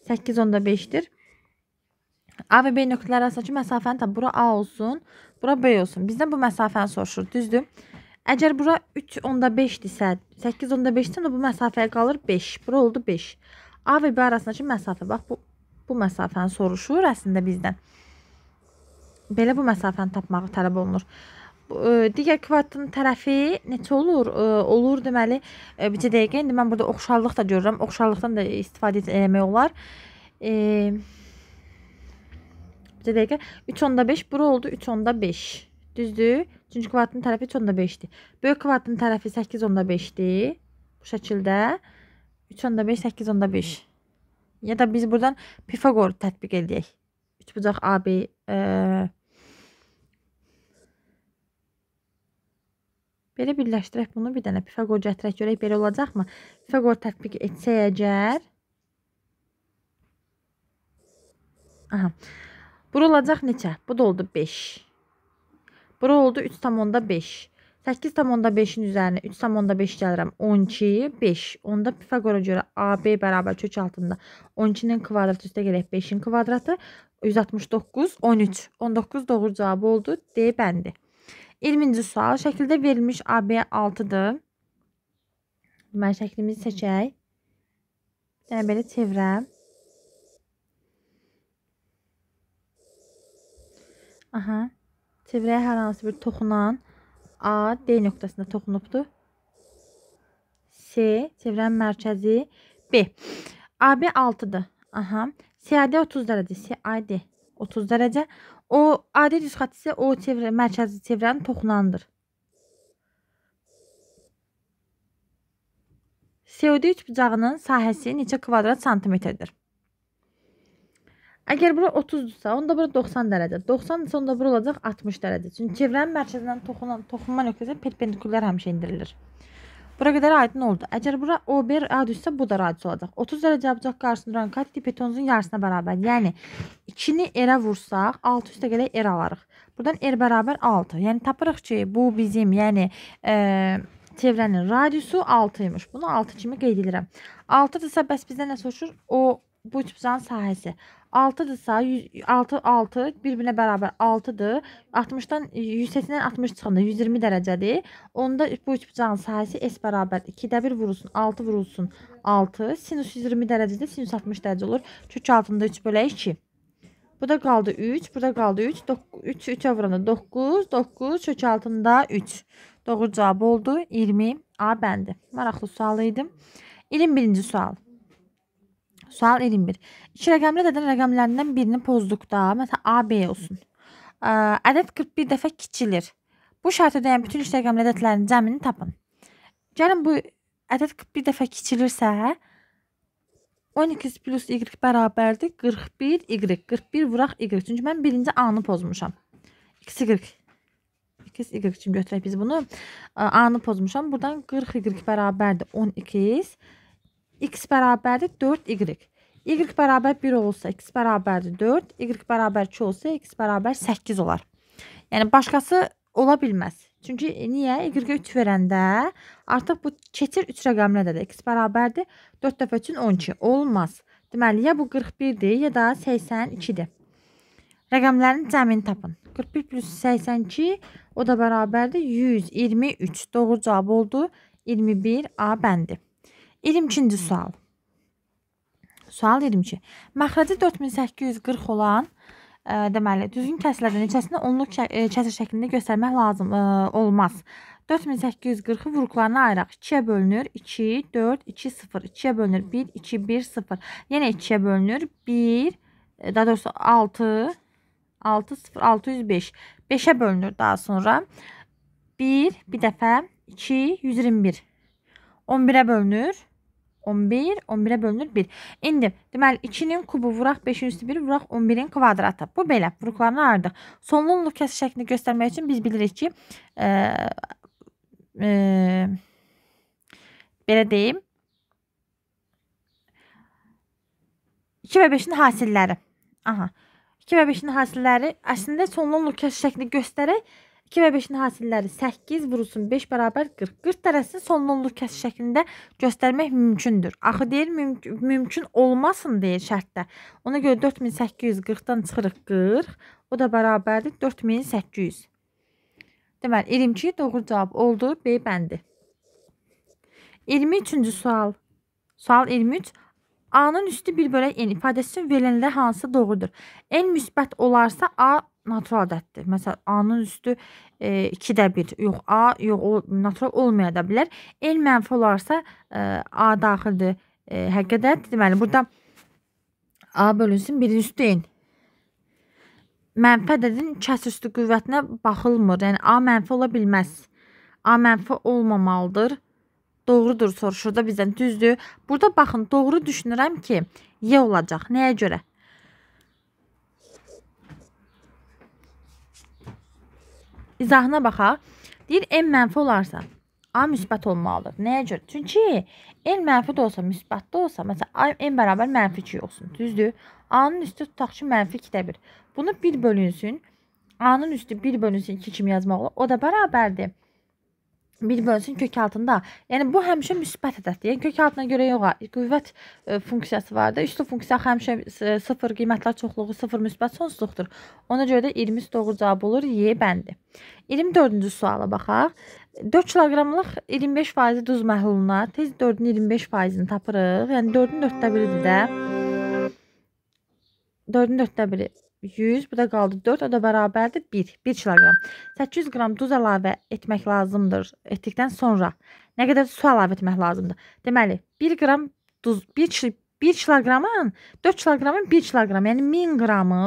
8.5-dir. A və B nöqtələri arasındakı məsafəni tap. Bura A olsun, bura B olsun. Bizdən bu məsafəni soruşur, düzdür? Əgər bura 3.5-dirsə, 8.5-dən də bu məsafəyə qalır 5. Bura oldu 5. A və B arasındakı məsafə. Bax, bu bu məsafəni soruşur əslində bizdən. Belə bu məsafəni tapmağı tələb olunur. E, digər kvadratın tərəfi neçə olur? E, olur deməli, e, bircə dəqiqə indi mən burada oxşarlıq da görürəm. Oxşarlıqdan da istifadə etmək olar. E, bircə dəqiqə 3.5 bura oldu 3.5. Düzdür? Çünki kvadratın tərəfi 3.5-dir. Böyük kvadratın tərəfi 8.5-dir. Bu şəkildə 3.5 8.5. Ya da biz buradan Pifaqor tətbiq edək. Üçbucaq AB e, belə birləşdirək bunu bir dənə Pifaqor gətirək görək belə olacaqmı? Pifaqor tətbiq etsək əgər Aha. Bura olacaq neçə? Bu da oldu 5. Bura oldu 3,5. 8,5-in üzərinə 3,5 gəlirəm. 12, 5. Onda Pifaqora görə AB bərabər kök altında 12-nin kvadratı üstə gələk 5-in kvadratı. 169, 13. 19 doğru cavabı oldu. D bəndi. 20-ci sual. Şəkildə verilmiş AB 6-dır. Deməli, şəklimizi seçək. Yəni, belə çevirəm. Aha. Çevirəyə hər hansı bir toxunan A D nöqtəsində toxunubdur. S çevrənin mərkəzi B. AB 6-dır. Aha. CAD 30 dərəcə, CAD 30 dərəcə. O AD düz xətt isə O çevrə mərkəzi çevrənin toxunandır. COD üçbucağının sahəsi neçə kvadrat santimetrdir? Əgər bura 30-dursa, onda bura 90 dərəcə. 90-dırsa, onda bura olacaq 60 dərəcə. Çünki çevrənin mərkəzindən toxunan toxunma nöqtəsi perpendikulyar həmişə indirilir. Bura qədər aydın oldu. Əgər bura O1 radiussə, bu da radius olacaq. 30 dərəcə yapacaq qarşısını duran kat hipotenuzun yarısına bərabər. Yəni 2-ni erə vursaq, 6 üstə gələk er alarıq. Buradan er bərabər 6. Yəni tapırıq ki, bu bizim, yəni e, çevrənin radiusu 6 imiş. Bunu 6 kimi qeyd edirəm. 6-dırsa bəs bizdən nə soruşur? O bu cübzanın sahəsi. 6-dırsa 6 6 bir-birinə bərabər 6-dır. 60-dan yüksəsindən 60 çıxanda 120 dərəcədir. Onda bu üçbucağın sahəsi s bərabər 2-də 1 vurulsun, 6 vurulsun, 6. Sinus 120 dərəcədə sinus 60 dərəcə olur. Kök altında 3 bölə 2. Bu da qaldı 3, burada qaldı 3. 3 3-ə vuranda 9, 9 kök altında 3. Doğru cavab oldu 20 A bəndi. Maraqlı sual idi. İlin birinci sualı. Sual 21. İki rəqəmli ədədin rəqəmlərindən birini pozduqda, məsələn, AB olsun. Ə, ədəd 41 dəfə kiçilir. Bu şərtə dəyən bütün üç rəqəmli ədədlərin cəmini tapın. Gəlin bu ədəd 41 dəfə kiçilirsə, 12 plus y bərabərdir 41 y. 41 vuraq y. Çünki mən birinci a-nı pozmuşam. 2 y. 2 y. Çünki götürək biz bunu a-nı pozmuşam. Buradan 40 y bərabərdir 12. X bərabərdir 4y. Y bərabər 1 olsa x bərabərdir 4, y bərabər 2 olsa x bərabər 8 olar. Yəni başqası ola bilməz. Çünki niyə? Y-ə 3 verəndə artıq bu keçir 3 rəqəminə də x bərabərdir 4 dəfə üçün 12 olmaz. Deməli ya bu 41-dir ya da 82-dir. Rəqəmlərin cəmini tapın. 41 plus 82 o da bərabərdir 123. Doğru cavab oldu 21A bəndi. 22-ci sual. Sual 22. Məxrəci 4840 olan ə, e, deməli, düzgün kəsrlərdə neçəsini onluq kə kəsir e, şəklində göstərmək lazım ə, e, olmaz. 4840-ı vuruqlarına ayıraq. 2-yə bölünür 2, 4, 2, 0. 2-yə bölünür 1, 2, 1, 0. Yenə 2-yə bölünür 1, daha doğrusu 6, 6, 0, 605. 5-ə bölünür daha sonra. 1, bir dəfə 2, 121. 11-ə bölünür 11, 11-ə bölünür 1. İndi, deməli, 2-nin kubu vuraq 5-in üstü 1, vuraq 11-in kvadratı. Bu belə, vuruqlarını ayırdıq. Sonluğun lukası şəklini göstərmək üçün biz bilirik ki, e, e, belə deyim, 2 və 5-in hasilləri. Aha, 2 və 5-in hasilləri əslində sonluğun lukası şəklini göstərək, 2 və 5-in hasilləri 8 vurulsun 5 bərabər 40. 40 tərəsini sonlanılır kəs şəklində göstərmək mümkündür. Axı deyir mümk mümkün olmasın deyir şərtdə. Ona görə 4840-dan çıxırıq 40. O da bərabərdir 4800. Deməli 22 doğru cavab oldu B bəndi. 23-cü sual. Sual 23. A-nın üstü 1 bölək n ifadəsi üçün verilənlər hansı doğrudur? N müsbət olarsa A natural ədəddir. Məsələn, A-nın üstü 2-də e, 1. Yox, A, yox, o natural olmaya da bilər. N mənfi olarsa e, A daxildir e, həqiqi ədəd. Deməli, burada A bölünsün 1-in üstü N. Mənfi ədədin kəsr üstü qüvvətinə baxılmır. Yəni A mənfi ola bilməz. A mənfi olmamalıdır doğrudur soruşurda bizdən düzdür. Burada baxın, doğru düşünürəm ki, Y olacaq. Nəyə görə? İzahına baxaq. Deyir, n mənfi olarsa, A müsbət olmalıdır. Nəyə görə? Çünki n mənfi də olsa, müsbət də olsa, məsələn, n bərabər mənfi 2 olsun. Düzdür? A-nın üstü tutaq ki, mənfi 2-də 1. Bunu 1 bölünsün. A-nın üstü 1 bölünsün 2 kimi yazmaq olar. O da bərabərdir bir bölsün kök altında. Yəni bu həmişə müsbət ədəddir. Yəni kök altına görə yox, qüvvət ə, e, funksiyası var da. Üçlü funksiya həmişə 0 qiymətlər çoxluğu 0 müsbət sonsuzluqdur. Ona görə də 23 doğru cavab olur Y bəndi. 24-cü suala baxaq. 4 kiloqramlıq 25% duz məhluluna tez 4-ün 25%-ini tapırıq. Yəni 4-ün 4-də 1-idir də. 4-ün 4-də 1-i. 100, bu da qaldı 4, o da bərabərdir 1, 1 kiloqram. 800 qram duz əlavə etmək lazımdır. Etdikdən sonra nə qədər su əlavə etmək lazımdır? Deməli, 1 qram duz 1 1 kiloqramın 4 kiloqramın 1 kiloqram, yəni 1000 qramı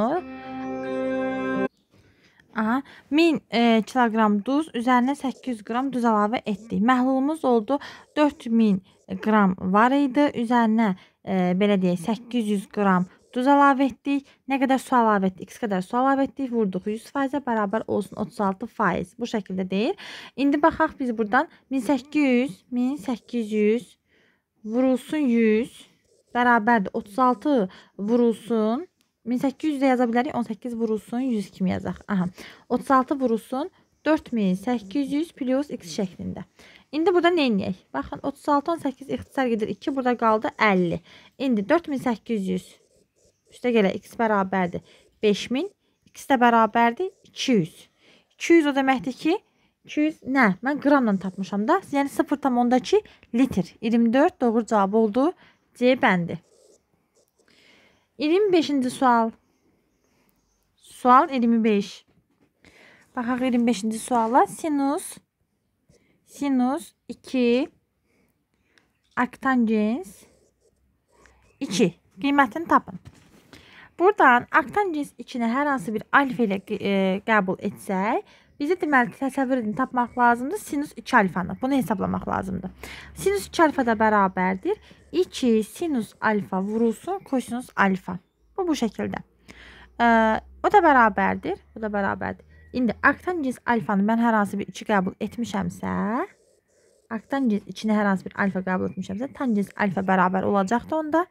Aha, 1000 e, kiloqram duz, üzərinə 800 qram duz əlavə etdik. Məhlulumuz oldu 4000 qram var idi. Üzərinə e, belə deyək 800 qram duz əlavə etdik. Nə qədər su əlavə etdik? X qədər su əlavə etdik. Vurduq 100%-ə bərabər olsun 36%. Bu şəkildə deyil. İndi baxaq biz buradan 1800, 1800 vurulsun 100 bərabərdir 36 vurulsun 1800 də yaza bilərik. 18 vurulsun 100 kimi yazaq. Aha. 36 vurulsun 4800 plus x şəklində. İndi burada nə edək? Baxın 36 18 ixtisar gedir 2, burada qaldı 50. İndi 4800 Üstə gələ x bərabərdir 5000. X də bərabərdir 200. 200 o deməkdir ki, 200 nə? Mən qramla tapmışam da. Yəni 0,2 litr. 24 doğru cavab oldu. C bəndi. 25-ci sual. Sual 25. Baxaq 25-ci suala. Sinus sinus 2 aktangens 2 qiymətini tapın. Buradan aktan cins içinə hər hansı bir alfa ilə e, qəbul etsək, bizə deməli təsəvvür edin tapmaq lazımdır sinus 2 alfanı. Bunu hesablamaq lazımdır. Sinus 2 alfa da bərabərdir 2 sinus alfa vurulsun kosinus alfa. Bu bu şəkildə. E, o da bərabərdir, bu da bərabərdir. İndi aktan cins alfanı mən hər hansı bir 2 qəbul etmişəmsə, aktan cins içinə hər hansı bir alfa qəbul etmişəmsə, tangens alfa bərabər olacaqdır onda.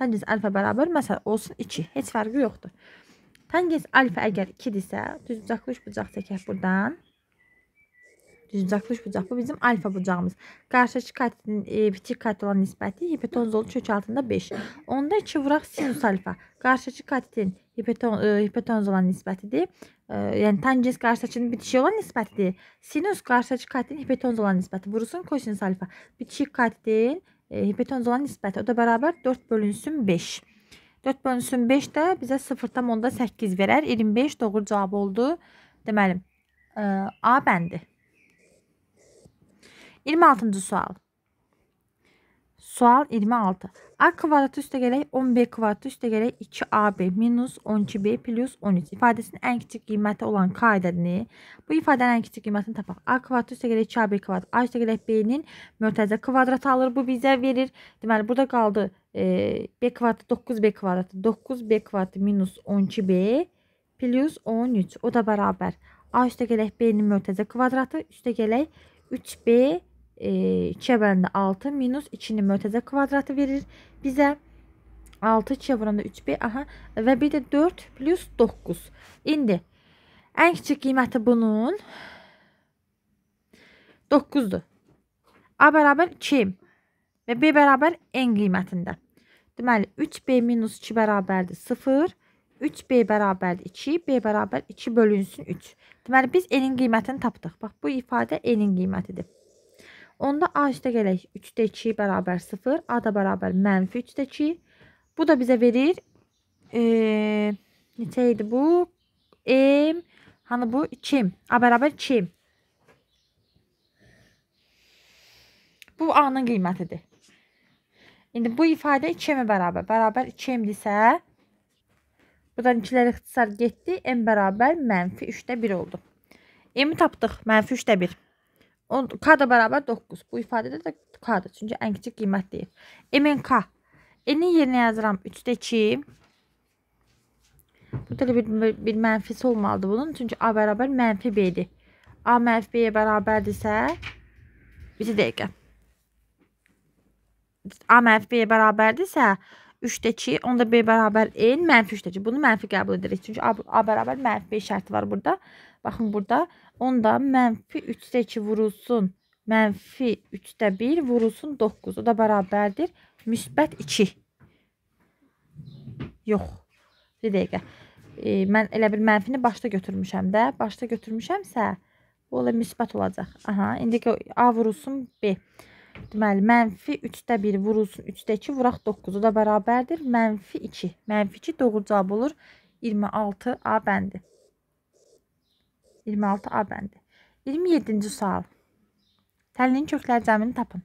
Tangent alfa bərabər, məsələn, olsun 2. Heç fərqi yoxdur. Tangent alfa əgər 2-dirsə, düzbucaqlı üçbucaq çəkək burdan. Düzbucaqlı üçbucaq bu bizim alfa bucağımız. Qarşıki katinin e, bitik kat olan nisbəti hipotenuzun çök altında 5. Onda 2 vuraq sinus alfa. Qarşıki katinin hipoten, e, hipotenuz olan nisbətidir. E, yəni tangens qarşıdakının bitişi olan nisbətidir. Sinus qarşıdakı katinin hipotenuz olan nisbəti. Vurulsun kosinus alfa. Bitişik katinin hipotenuza olan nisbəti. O da bərabər 4 bölünsün 5. 4 bölünsün 5 də bizə 0,8 verər. 25 doğru cavab oldu. Deməli, A bəndi. 26-cı sual. Sual 26. A kvadratı üste gerek 10B kvadratı üste gerek 2AB minus 12B plus 13 ifadesinin en küçük qiyməti olan K ədədini, bu ifadənin en küçük qiymətini tapaq. A kvadratı üstə gələk 2AB kvadrat. A üstə gələk b'nin nin mötəzə kvadratı alır. Bu bizə verir. Deməli, burada qaldı e, B kvadratı 9B kvadratı. 9B kvadratı minus 12B plus 13. O da beraber. A üstə gələk B-nin mötəzə kvadratı. Üstə gələk 3B kvadratı 2-yə böləndə 6 minus 2-nin mötəzə kvadratı verir bizə. 6 2-yə vuranda 3B, aha. Və bir də 4 plus 9. İndi ən kiçik qiyməti bunun 9-dur. A bərabər 2 və B bərabər N qiymətində. Deməli, 3B minus 2 bərabərdir 0. 3B bərabərdir 2. B bərabər 2 bölünsün 3. Deməli, biz N-in qiymətini tapdıq. Bax, bu ifadə N-in qiymətidir. Onda A üstə gələk 3-də 2 bərabər 0. A da bərabər mənfi 3-də 2. Bu da bizə verir. E, neçə idi bu? M. Hani bu 2. A bərabər 2. Bu A-nın qiymətidir. İndi bu ifadə 2M bərabər. Bərabər 2M-dirsə, buradan 2-lər ixtisar getdi. M bərabər mənfi 3-də 1 oldu. M-i tapdıq. Mənfi 3-də 1. K da bərabər 9. Bu ifadədə də K-dır. Çünki ən kiçik qiymət deyil. MNK. N-in yerinə yazıram 3-də 2. Burada da bir, bir mənfisi olmalıdır bunun. Çünki A bərabər mənfi B-dir. A mənfi B-yə bərabərdirsə, bir dəqiqə. A mənfi B-yə bərabərdirsə, 3-də 2, onda B bərabər N, mənfi 3-də 2. Bunu mənfi qəbul edirik. Çünki A, A bərabər mənfi B şərti var burada. Baxın burada Onda mənfi 3-də 2 vurulsun. Mənfi 3-də 1 vurulsun 9. O da bərabərdir. Müsbət 2. Yox. Bir dəqiqə. E, mən elə bir mənfini başda götürmüşəm də. Başda götürmüşəmsə, bu elə müsbət olacaq. Aha, indi A vurulsun B. Deməli, mənfi 3-də 1 vurulsun 3-də 2, vuraq 9. O da bərabərdir. Mənfi 2. Mənfi 2 doğru cavab olur. 26 A bəndi. 26A bəndi. 27-ci sual. Təllinin köklər cəmini tapın.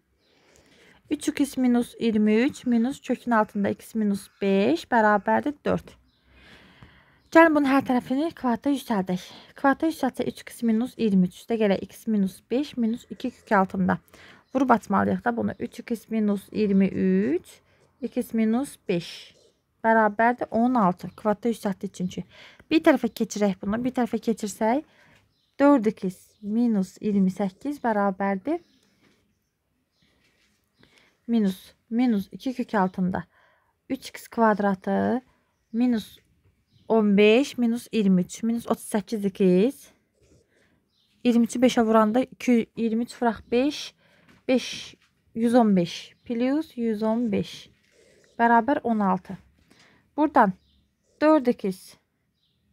3x minus 23 minus kökün altında x minus 5 bərabərdir 4. Gəlin bunun hər tərəfini kvarta yüksəldək. Kvarta yüksəlsə 3x minus 23 üstə gələ x minus 5 minus 2 kök altında. Vurub atmalıyıq da bunu. 3x minus 23 2x minus 5 bərabərdir 16. Kvarta yüksəltdik çünki. Bir tərəfə keçirək bunu. Bir tərəfə keçirsək 4x minus 28 bərabərdir. Minus, minus 2 kök altında 3x kvadratı minus 15 minus 23 minus 38x 23'ü 5'e vuranda 2, 23 fıraq 5 5 115 plus 115 bərabər 16. Buradan 4x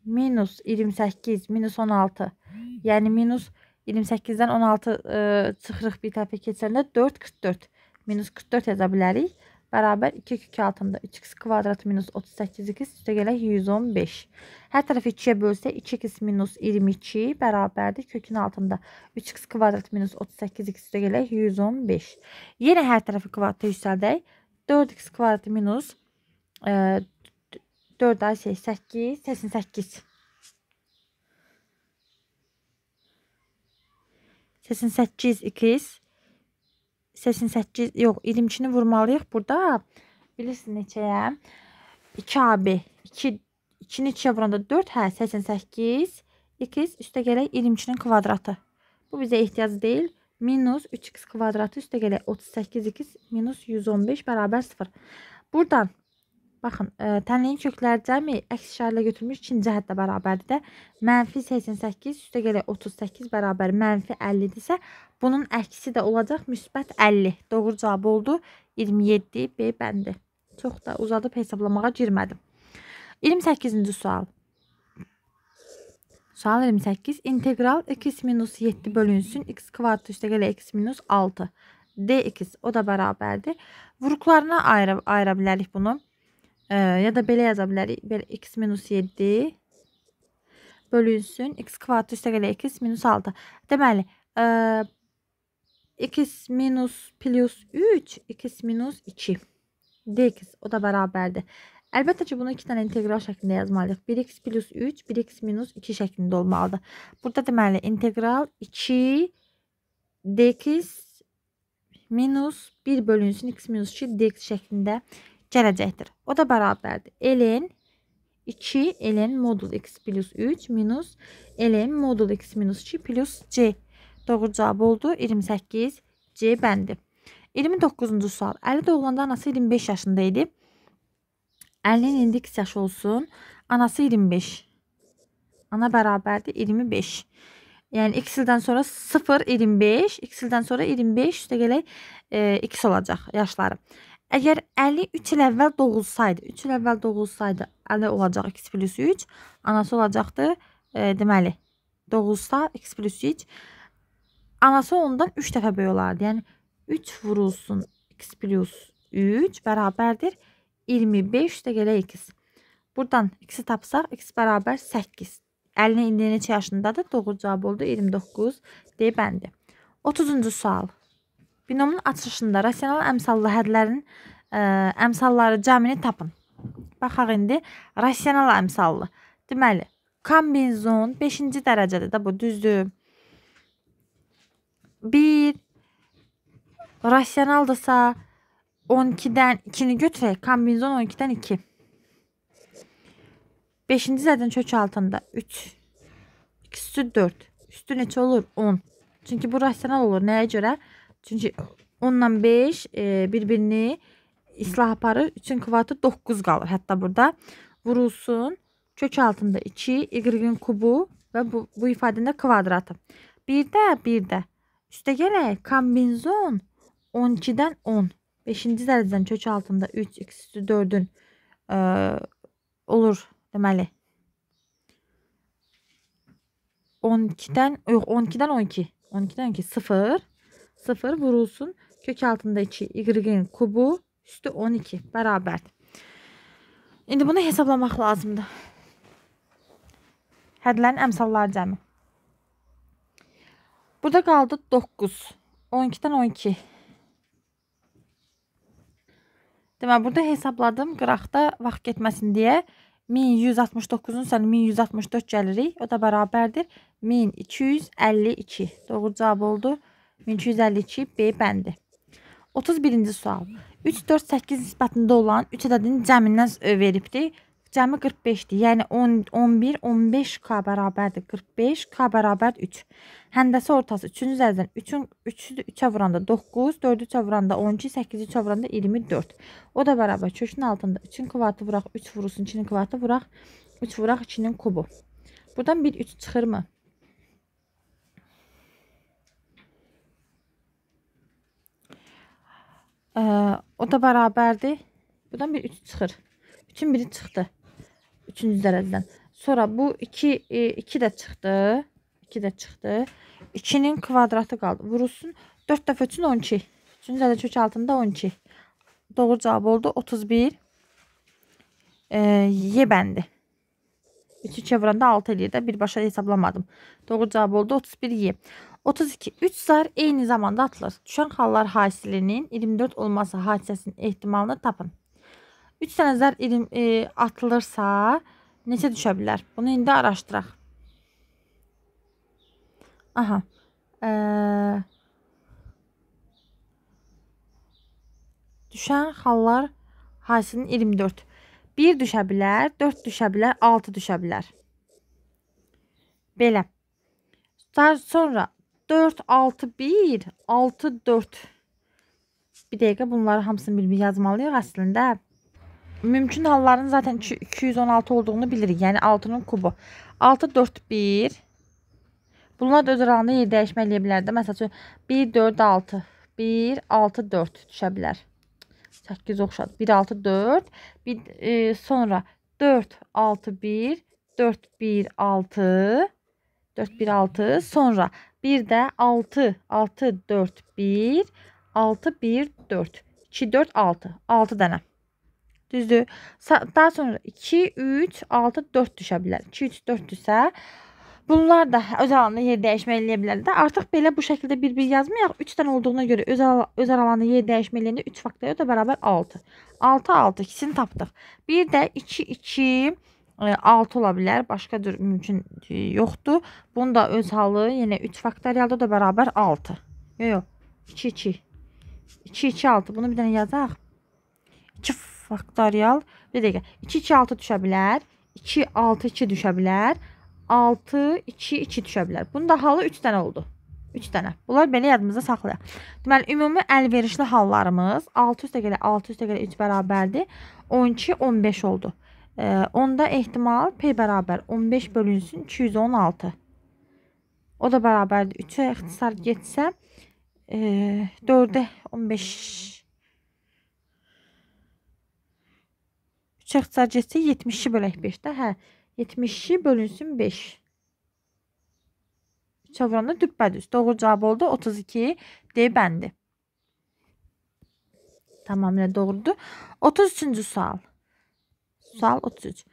minus 28, minus 16. Yəni minus 28-dən 16 ə, çıxırıq bir tərəfə keçəndə 4, 44. Minus 44 yaza bilərik. Bərabər 2, 2, 2 altında 3x kvadrat minus 38, 2 üstə gələk 115. Hər tərəfi 2-yə bölsə 2x minus 22 bərabərdir. Kökün altında 3x kvadrat minus 38, 2 üstə gələk 115. Yenə hər tərəfi kvadrata yüksəldək. 4x kvadrat minus 4. E, 4 ay şey 8, 88. 88 ikiz. 88 yox 22-ni vurmalıyıq burada. Bilirsiniz neçəyə? 2 abi. 2 2 neçəyə vuranda 4, hə 88 ikiz üstə gələk 22-nin kvadratı. Bu bizə ehtiyac deyil. Minus 3x kvadratı üstə gələk 38 ikiz minus 115 bərabər 0. Buradan Baxın, ə, e, tənliyin kökləri cəmi əks işarələ götürülmüş ikinci həddə bərabərdir də. Mənfi 88 üstə gələk 38 bərabər mənfi 50 isə bunun əksi də olacaq müsbət 50. Doğru cavab oldu 27 B bəndi. Çox da uzadıb hesablamağa girmədim. 28-ci sual. Sual 28. İntegral x minus 7 bölünsün. x kvadrat üstə gələ x minus 6. dx o da bərabərdir. Vuruqlarına ayıra, ayıra bilərik bunu. Ee, ya da belə yaza bilərik. Belə x minus 7 bölünsün. x kvadrat üstəgələ x minus 6. Deməli, e, x minus plus 3, x minus 2. dx o da bərabərdir. elbette ki, bunu iki tane integral şəklində yazmalıyıq. 1x plus 3, 1x minus 2 şəklində olmalıdır. Burada demeli integral 2 dx minus 1 bölünsün x minus 2 dx şeklinde gələcəkdir. O da bərabərdir. Ln 2 ln modul x plus 3 minus ln modul x minus 2 plus c. Doğru cavab oldu. 28 c bəndi. 29-cu sual. Əli doğulanda anası 25 yaşında idi. Əlinin indi x yaşı olsun. Anası 25. Ana bərabərdir 25. Yəni x ildən sonra 0 25, x ildən sonra 25 üstə gələk e, x olacaq yaşları. Əgər Əli 3 il əvvəl doğulsaydı, 3 il əvvəl doğulsaydı, Əli olacaq x+3, anası olacaqdı, e, deməli, doğulsa x+3, anası ondan 3 dəfə böyük olardı. Yəni 3 vurulsun x+3 bərabərdir 25 də gələ x. Buradan x-i tapsaq, x bərabər 8. Əlinin indi neçə yaşındadır? Doğru cavab oldu 29 D bəndi. 30-cu sual. Binomun açılışında rasional əmsallı hədlərin ə, e, əmsalları cəmini tapın. Baxaq indi rasional əmsallı. Deməli, kombinzon 5-ci dərəcədə də bu düzdür. 1 rasionaldırsa 12-dən 2-ni götürək. Kombinzon 12-dən 2. 5-ci zədin çök altında 3. 2 üstü 4. Üstü neçə olur? 10. Çünki bu rasional olur. Nəyə görə? 10 Çünki 10 ilə 5 e, bir-birini islah aparır. 3-ün kvadratı 9 qalır. Hətta burada vurulsun. Kök altında 2, y-in kubu və bu, bu ifadəndə kvadratı. Bir də, bir də. Üstə gələk, kombinzon 12-dən 10. 5-ci dərəcədən kök altında 3, x üstü 4-ün e, olur deməli. 12-dən, yox, 12-dən 12. 12-dən 12, 0. 0 vurulsun. Kök altında 2 y'in kubu üstü 12 bərabərdir. İndi bunu hesablamaq lazımdır. Hədlərin əmsallar cəmi. Burada qaldı 9. 12-dən 12. Deməli, burada hesabladım. Qıraqda vaxt getməsin deyə 1169-un səni 1164 gəlirik. O da bərabərdir. 1252. Doğru cavab oldu. 1252 B bəndi. 31-ci sual. 3, 4, 8 nisbətində olan 3 ədədini cəmindən veribdir. Cəmi 45-dir. Yəni 10, 11, 15 k bərabərdir. 45 k bərabər 3. Həndəsə ortası 3-cü zərdən 3-ün 3-ü 3-ə vuranda 9, 4-ü 3-ə vuranda 12, 8-i 3-ə vuranda 24. O da bərabər kökün altında 3-ün kvadratı vuraq, 3 vurulsun 2-nin kvadratı vuraq, 3 vuraq 2-nin kubu. Buradan 1 3 çıxırmı? Ə, o da bərabərdir. Buradan bir 3 çıxır. 3-ün biri çıxdı. 3-cü dərəcədən. Sonra bu 2 2 e, də çıxdı. 2 də çıxdı. 2-nin kvadratı qaldı. Vurulsun 4 dəfə 3-ün 12. 3-cü zədə kök altında 12. Doğru cavab oldu 31. E, y bəndi. 3 3-ə vuranda 6 eləyir də birbaşa hesablamadım. Doğru cavab oldu 31 y. 32. 3 zar eyni zamanda atılır. Düşən hallar hasilinin 24 olması hadisəsinin ehtimalını tapın. 3 dənə zar ilim, e, atılırsa neçə düşə bilər? Bunu indi araşdıraq. Aha. E, düşən hallar hasilinin 24. 1 düşə bilər, 4 düşə bilər, 6 düşə bilər. Belə. Daha sonra 4, 6, 1, 6, 4. Bir dəqiqə bunları hamısını bir-bir yazmalıyıq əslində. Mümkün halların zaten 216 olduğunu bilirik. Yəni 6-nın kubu. 6, 4, 1. Bunlar da öz aralığında yer dəyişmə eləyə bilər də. Məsəl üçün 1, 4, 6. 1, 6, 4 düşə bilər. 8 oxşadı. 1, 6, 4. Bir, e, sonra 4, 6, 1. 4, 1, 6. 4, 1, 6. Sonra Bir də 6, 6, 4, 1, 6, 1, 4, 2, 4, 6, 6 dənə. Düzdür. Daha sonra 2, 3, 6, 4 düşə bilər. 2, 3, 4 düsə bunlar da öz aralarında yer dəyişmə eləyə bilər də. Artıq belə bu şəkildə bir-bir yazmayaq. 3 dənə olduğuna görə öz, ar öz aralarında yer dəyişmə eləyəndə 3 faktorial da bərabər 6. 6, 6 ikisini tapdıq. Bir də 2, 2, 2. 6 e, ola bilər. Başqa cür mümkün e, yoxdur. Bunun da öz halı yenə yəni 3 faktorialda da bərabər 6. Yox, yox. 2 2. 2 2 6. Bunu bir dənə yazaq. 2 faktorial. Bir dəqiqə. 2 2 6 düşə bilər. 2 6 2 düşə bilər. 6 2 2 düşə bilər. Bunun da halı 3 dənə oldu. 3 dənə. Bunlar belə yadımızda saxlayaq. Deməli, ümumi əlverişli hallarımız 6 üstə gələ 6 üstə gələ 3 bərabərdir. 12 15 oldu onda ehtimal P bərabər 15 bölünsün 216. O da bərabərdir. 3-ə ixtisar getsə, 4-ə 15 3-ə ixtisar getsə 72 bölək 5-də. Hə, 72 bölünsün 5. 3-ə vuranda düppədüz. Doğru cavab oldu 32 D bəndi. Tamamilə doğrudur. 33-cü sual. Sual 33.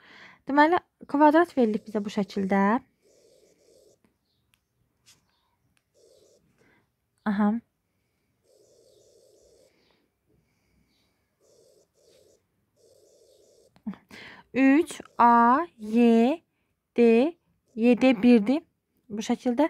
Deməli, kvadrat verilib bizə bu şəkildə. Aha. Üç, A, Y, D, Y, D birdir. Bu şəkildə.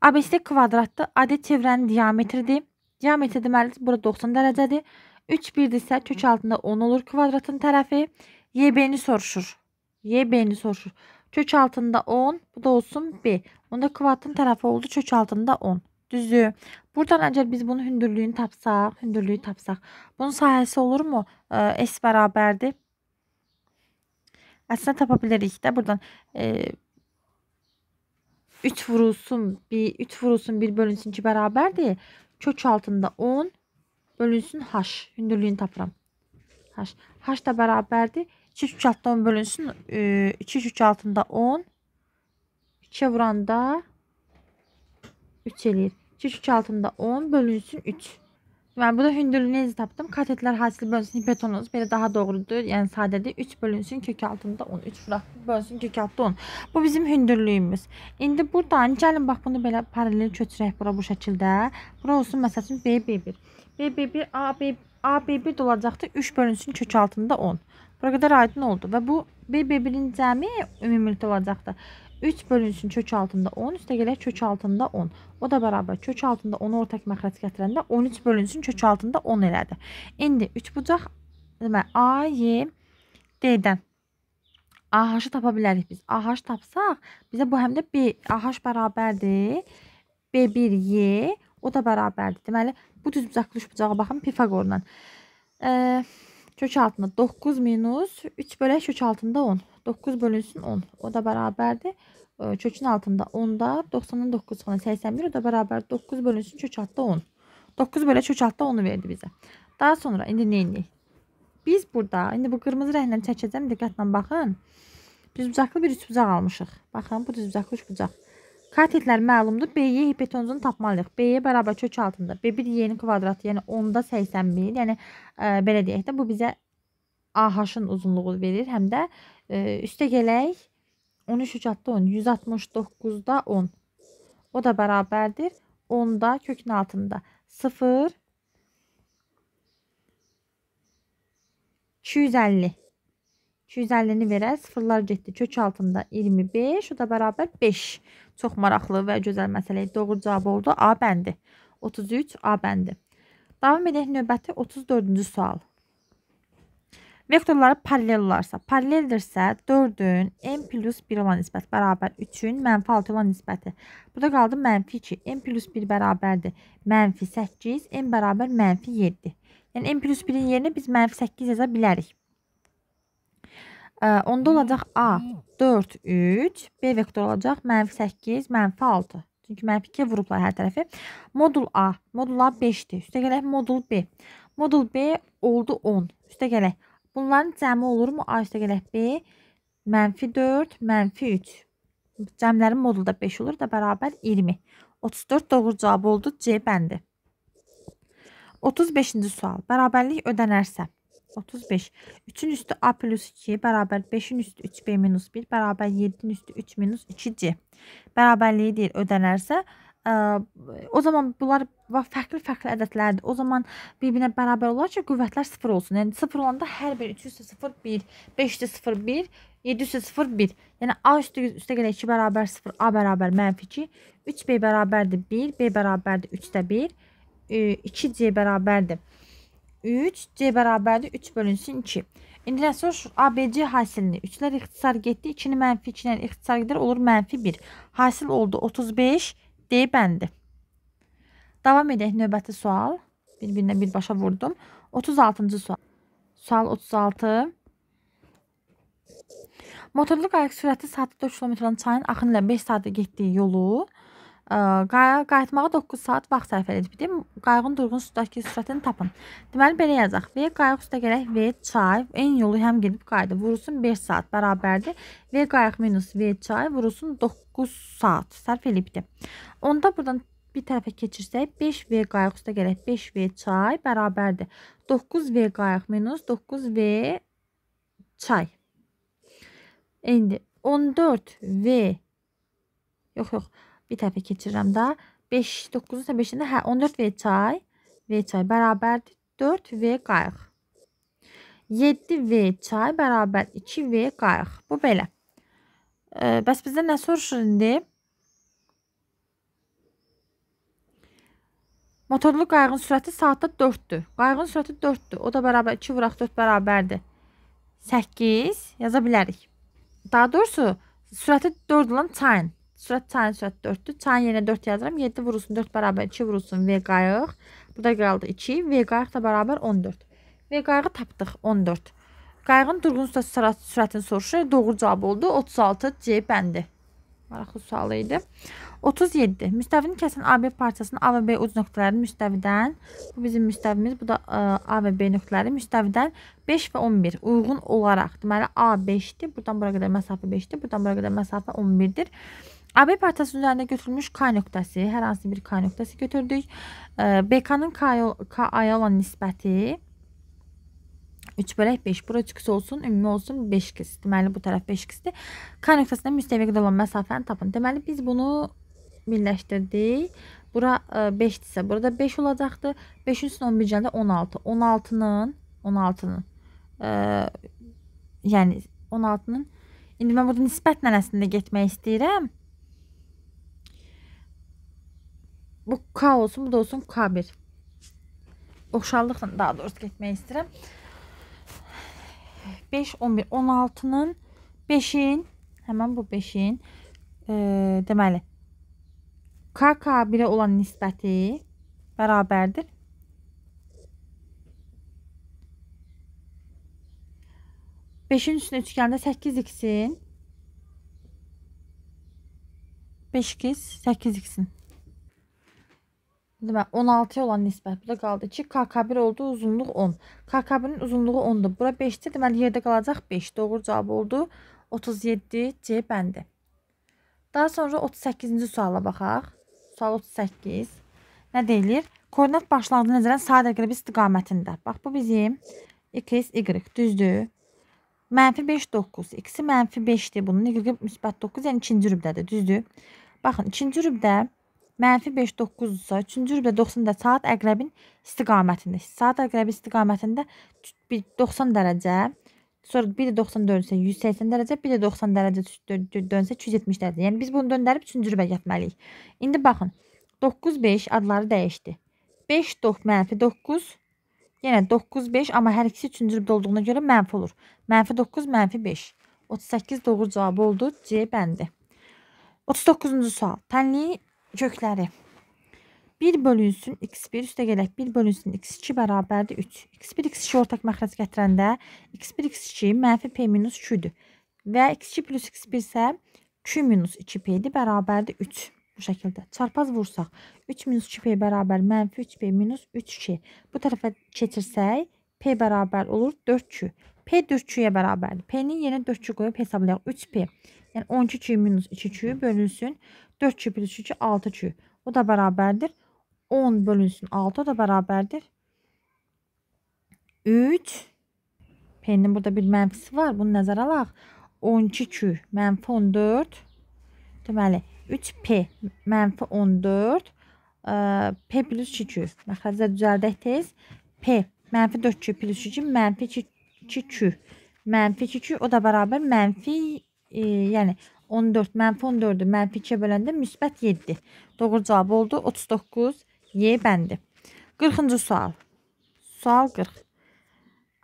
ABC kvadratdır. AD çevrənin diametridir. Diametri deməli, burada 90 dərəcədir. 3 birdirsə, kök altında 10 olur kvadratın tərəfi. Y soruşur. Y soruşur. Çöç altında 10. Bu da olsun 1. Bunda kıvatın tarafı oldu. Çöç altında 10. Düzü. Buradan ancak biz bunun hündürlüğünü tapsak. Hündürlüğü tapsak. Bunun sayesi olur mu? Ee, S beraberdi. Aslında tapabilirik de buradan. E, 3 vurulsun. Bir, 3 vurulsun 1 bölünsün ki beraberdi. Çöç altında 10 bölünsün H. Hündürlüyünü tapıram. H. H da beraberdi. 2 kök altında 10 bölünsün. 2 kök altında 10. 2-yə vuranda 3 eləyir. 2 kök altında 10 bölünsün 3. Deməli, burada hündürlüyü necə tapdım? Katetlər hasil bölünsün hipotenuz. Belə daha doğrudur. Yəni sadədir. 3 bölünsün kök altında 10. 3 bölünsün kök altında 10. Bu bizim hündürlüyümüz. İndi buradan gəlin bax bunu belə paralel köçürək bura bu şəkildə. Bura olsun məsəl üçün B B1. B B1 A B A B1 olacaqdı. 3 bölünsün kök altında 10. Bura qədər aydın oldu və bu BB1-in cəmi ümumilikdə olacaqdır. 3 bölünsün kök altında 10, üstə gələk kök altında 10. O da bərabər kök altında 10 ortak məxrəc gətirəndə 13 bölünsün kök altında 10 elədi. İndi 3 bucaq demə, A, Y, D-dən AH-ı tapa bilərik biz. AH tapsaq, bizə bu həm də B, AH bərabərdir. B1Y, o da bərabərdir. Deməli, bu düz bucaqlı üç bucağa baxın Pifaqorla. Eee Kök altında 9 minus 3 bölək kök altında 10. 9 bölünsün 10. O da bərabərdir. Kökün altında 10'da 90'dan 9 çıxana 81. O da bərabər 9 bölünsün kök altında 10. 9 bölək kök altında 10'u verdi bizə. Daha sonra indi nə edirik? Biz burada, indi bu qırmızı rənglə çəkəcəm. Diqqətlə baxın. Düzbucaqlı bir üçbucaq almışıq. Baxın bu düzbucaqlı üçbucaq. Katetlər məlumdur. B-yə hipotenuzunu tapmalıyıq. B-yə bərabər kök altında. B1 y-nin kvadratı, yəni 10-da 81. Yəni ə, e, belə deyək də bu bizə AH-ın uzunluğu verir, həm də ə, e, üstə gələk 13 3-də 10, 169-da 10. O da bərabərdir 10-da kökün altında 0 250 250-ni verək. Sıfırlar getdi. Kök altında 25. O da bərabər 5. Çox maraqlı və gözəl məsələ idi. Doğru cavab oldu. A bəndi. 33 A bəndi. Davam edək növbəti 34-cü sual. Vektorları paralellarsa, paraleldirsə 4-ün n plus 1 olan nisbəti bərabər 3-ün mənfi 6 olan nisbəti. Burada qaldı mənfi 2, n plus 1 bərabərdir. Mənfi 8, n bərabər mənfi 7. Yəni, n plus 1-in yerinə biz mənfi 8 yaza bilərik. Onda olacaq A 4, 3, B vektor olacaq mənfi 8, mənfi 6. Çünki mənfi 2 vurublar hər tərəfi. Modul A, modul A 5-dir. Üstə gələk modul B. Modul B oldu 10. Üstə gələk. Bunların cəmi olurmu? A üstə gələk B, mənfi 4, mənfi 3. Cəmlərin modulda 5 olur da bərabər 20. 34 doğru cavab oldu C bəndi. 35-ci sual. Bərabərlik ödənərsə. 35. 3-ün üstü A plus 2 beraber 5'in üstü 3B minus 1 beraber 7'nin üstü 3 minus 2C. Bərabərliyi deyir ödənərsə ə, e, o zaman bunlar fərqli-fərqli ədədlərdir. O zaman bir-birinə bərabər olar ki, qüvvətlər 0 olsun. Yəni 0 olanda hər bir 3 üstə 0 1, 5 üstə 0 1, 7 üstə 0 1. Yəni A üstə üstə gələ 2 bərabər 0, A bərabər -2, 3B bərabərdir 1, B bərabərdir 3də 1, 2C bərabərdir 3, C bərabərdir 3 bölünsün 2. İndi rəsuş ABC hasilini 3-lər ixtisar getdi, 2-ni mənfi 2-lə ixtisar gedir, olur mənfi 1. Hasil oldu 35, D bəndi. Davam edək növbəti sual. Bir-birinə birbaşa vurdum. 36-cı sual. Sual 36. Motorlu qayıq sürəti saatda 3 km-ın çayın axını ilə 5 saatda getdiyi yolu 36 qayığa qayıtmağa 9 saat vaxt sərf edib. Deyim, qayığın durğun suddakı sürətini tapın. Deməli belə yazaq. V qayıq üstə gələk V çay en yolu həm gedib qayıdı. Vurulsun 5 saat bərabərdir. V qayıq minus V çay vurulsun 9 saat sərf edibdi. Onda buradan bir tərəfə keçirsək 5V qayıq üstə gələk 5V çay bərabərdir. 9V qayıq minus 9V çay. İndi 14V yox yox bir tərəfə keçirirəm də. 5, 9-un isə 5-də, hə, 14 V çay, V çay bərabərdir 4 V qayıq. 7 V çay bərabər 2 V qayıq. Bu belə. E, bəs bizdən nə soruşur indi? Motorlu qayığın sürəti saatda 4-dür. Qayığın sürəti 4-dür. O da bərabər 2 vuraq 4 bərabərdir. 8 yaza bilərik. Daha doğrusu sürəti 4 olan çayın Sürət çayın sürət 4-dür. Çayın yerinə 4 yazıram. 7 vurulsun 4 bərabər 2 vurulsun V qayıq. Burada qaldı 2. V qayıq da bərabər 14. V qayığı tapdıq 14. Qayığın durğun sürətini soruşur. Doğru cavab oldu. 36 C bəndi. Maraqlı sualı idi. 37. Müstəvini kəsən AB parçasının A və B uc nöqtələrini müstəvidən, bu bizim müstəvimiz, bu da e, A və B nöqtələri müstəvidən 5 və 11 uyğun olaraq, deməli A 5-dir, buradan bura qədər məsafə 5-dir, buradan bura qədər məsafə 11-dir. AB parçasının üzərində götürülmüş K nöqtəsi, hər hansı bir K nöqtəsi götürdük. E, BK-nın KA-ya olan nisbəti 3 bölək 5. Bura çıxısı olsun, ümumi olsun 5x. Deməli, bu tərəf 5x-dir. K nöqtəsində müstəviq olan məsafəni tapın. Deməli, biz bunu birləşdirdik. Bura 5-dirsə, e, burada 5 olacaqdır. 5-in üstünə 11 gəldə 16. 16-nın, 16-nın, e, yəni 16-nın, indi mən burada nisbətlə əslində getmək istəyirəm. Bu K olsun, bu da olsun K1. Oxşarlıqla daha doğrusu getmək istəyirəm. 5, 11, 16-nın 5-in, həmən bu 5-in e, deməli KK1-ə olan nisbəti bərabərdir. Beşin üstüne üçgəndə 8x-in 5x 8x-in Demə 16-ya olan nisbət burada qaldı 2. KK1 oldu, uzunluq 10. KK1-in uzunluğu 10-dur. Bura 5-dir, deməli yerdə qalacaq 5. Doğru cavab oldu 37 C bəndi. Daha sonra 38-ci suala baxaq. Sual 38. Nə deyilir? Koordinat başlanğıcı nəzərən sadə qərb istiqamətində. Bax, bu bizim x, y, düzdür. Mənfi 5, 9. X-i mənfi 5-dir. Bunun y müsbət 9, yəni ikinci rübdədir, düzdür. Baxın, ikinci rübdə mənfi 5, 9-sa, üçüncü rübdə 90-da saat əqrəbin istiqamətində. Saat əqrəbi istiqamətində 90 dərəcə, sonra bir də 90 dönsə 180 dərəcə, bir də 90 dərəcə dönsə 270 dərəcə. Yəni, biz bunu döndərib üçüncü rübə gətirməliyik. İndi baxın, 9, 5 adları dəyişdi. 5, 9, mənfi 9, yenə 9, 5, amma hər ikisi üçüncü rübdə olduğuna görə mənfi olur. Mənfi 9, mənfi 5. 38 doğru cavabı oldu C bəndi. 39-cu sual. Tənliyi kökləri. 1 bölünsün x1 üstə gələk 1 bölünsün x2 bərabərdir 3. x1 x2 ortaq məxrəc gətirəndə x1 x2 mənfi p minus 2-dür. Və x2 plus x1 isə q minus 2p-dir bərabərdir 3. Bu şəkildə çarpaz vursaq 3 minus 2p bərabər mənfi 3p minus 3k. Bu tərəfə keçirsək p bərabər olur 4q. P 4Q-yə bərabərdir. P-nin yerinə 4Q qoyub hesablayaq. 3P. Yəni 12Q minus 2Q bölünsün. 4Q plus 3Q 6Q. O da bərabərdir. 10 bölünsün 6 o da bərabərdir. 3 P-nin burada bir mənfisi var. Bunu nəzərə alaq. 12Q mənfi 14 Deməli 3P mənfi 14 P plus 2Q. Məxrəcdə düzəldək tez. P mənfi 4Q plus 2 mənfi 2 2Q. Mənfi 2Q o da bərabər mənfi e, yəni 14 mənfi 14-ü mənfi 2-yə böləndə müsbət 7. Doğru cavab oldu 39 Y bəndi. 40-cı sual. Sual 40.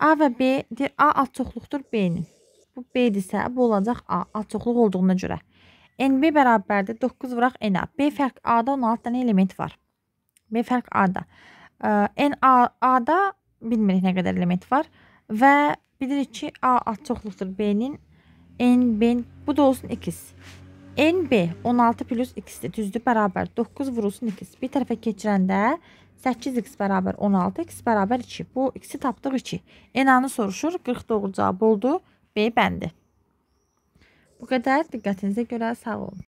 A və B deyir A alt çoxluqdur B-nin. Bu B-dirsə bu olacaq A alt çoxluq olduğuna görə. NB bərabərdir 9 vuraq NA. B fərq A-da 16 dənə element var. B fərq A-da. N A A-da bilmirik nə qədər element var. Və bilirik ki, A A çoxluqdur B-nin. N, B, bu da olsun 2-s. NB 16 plus x-dir, düzdür, bərabər 9 vurulsun x. Bir tərəfə keçirəndə 8x bərabər 16, x bərabər 2. Bu x-i tapdıq 2. N-anı soruşur, 40 doğru cavab oldu, B bəndi. Bu qədər, diqqətinizə görə sağ olun.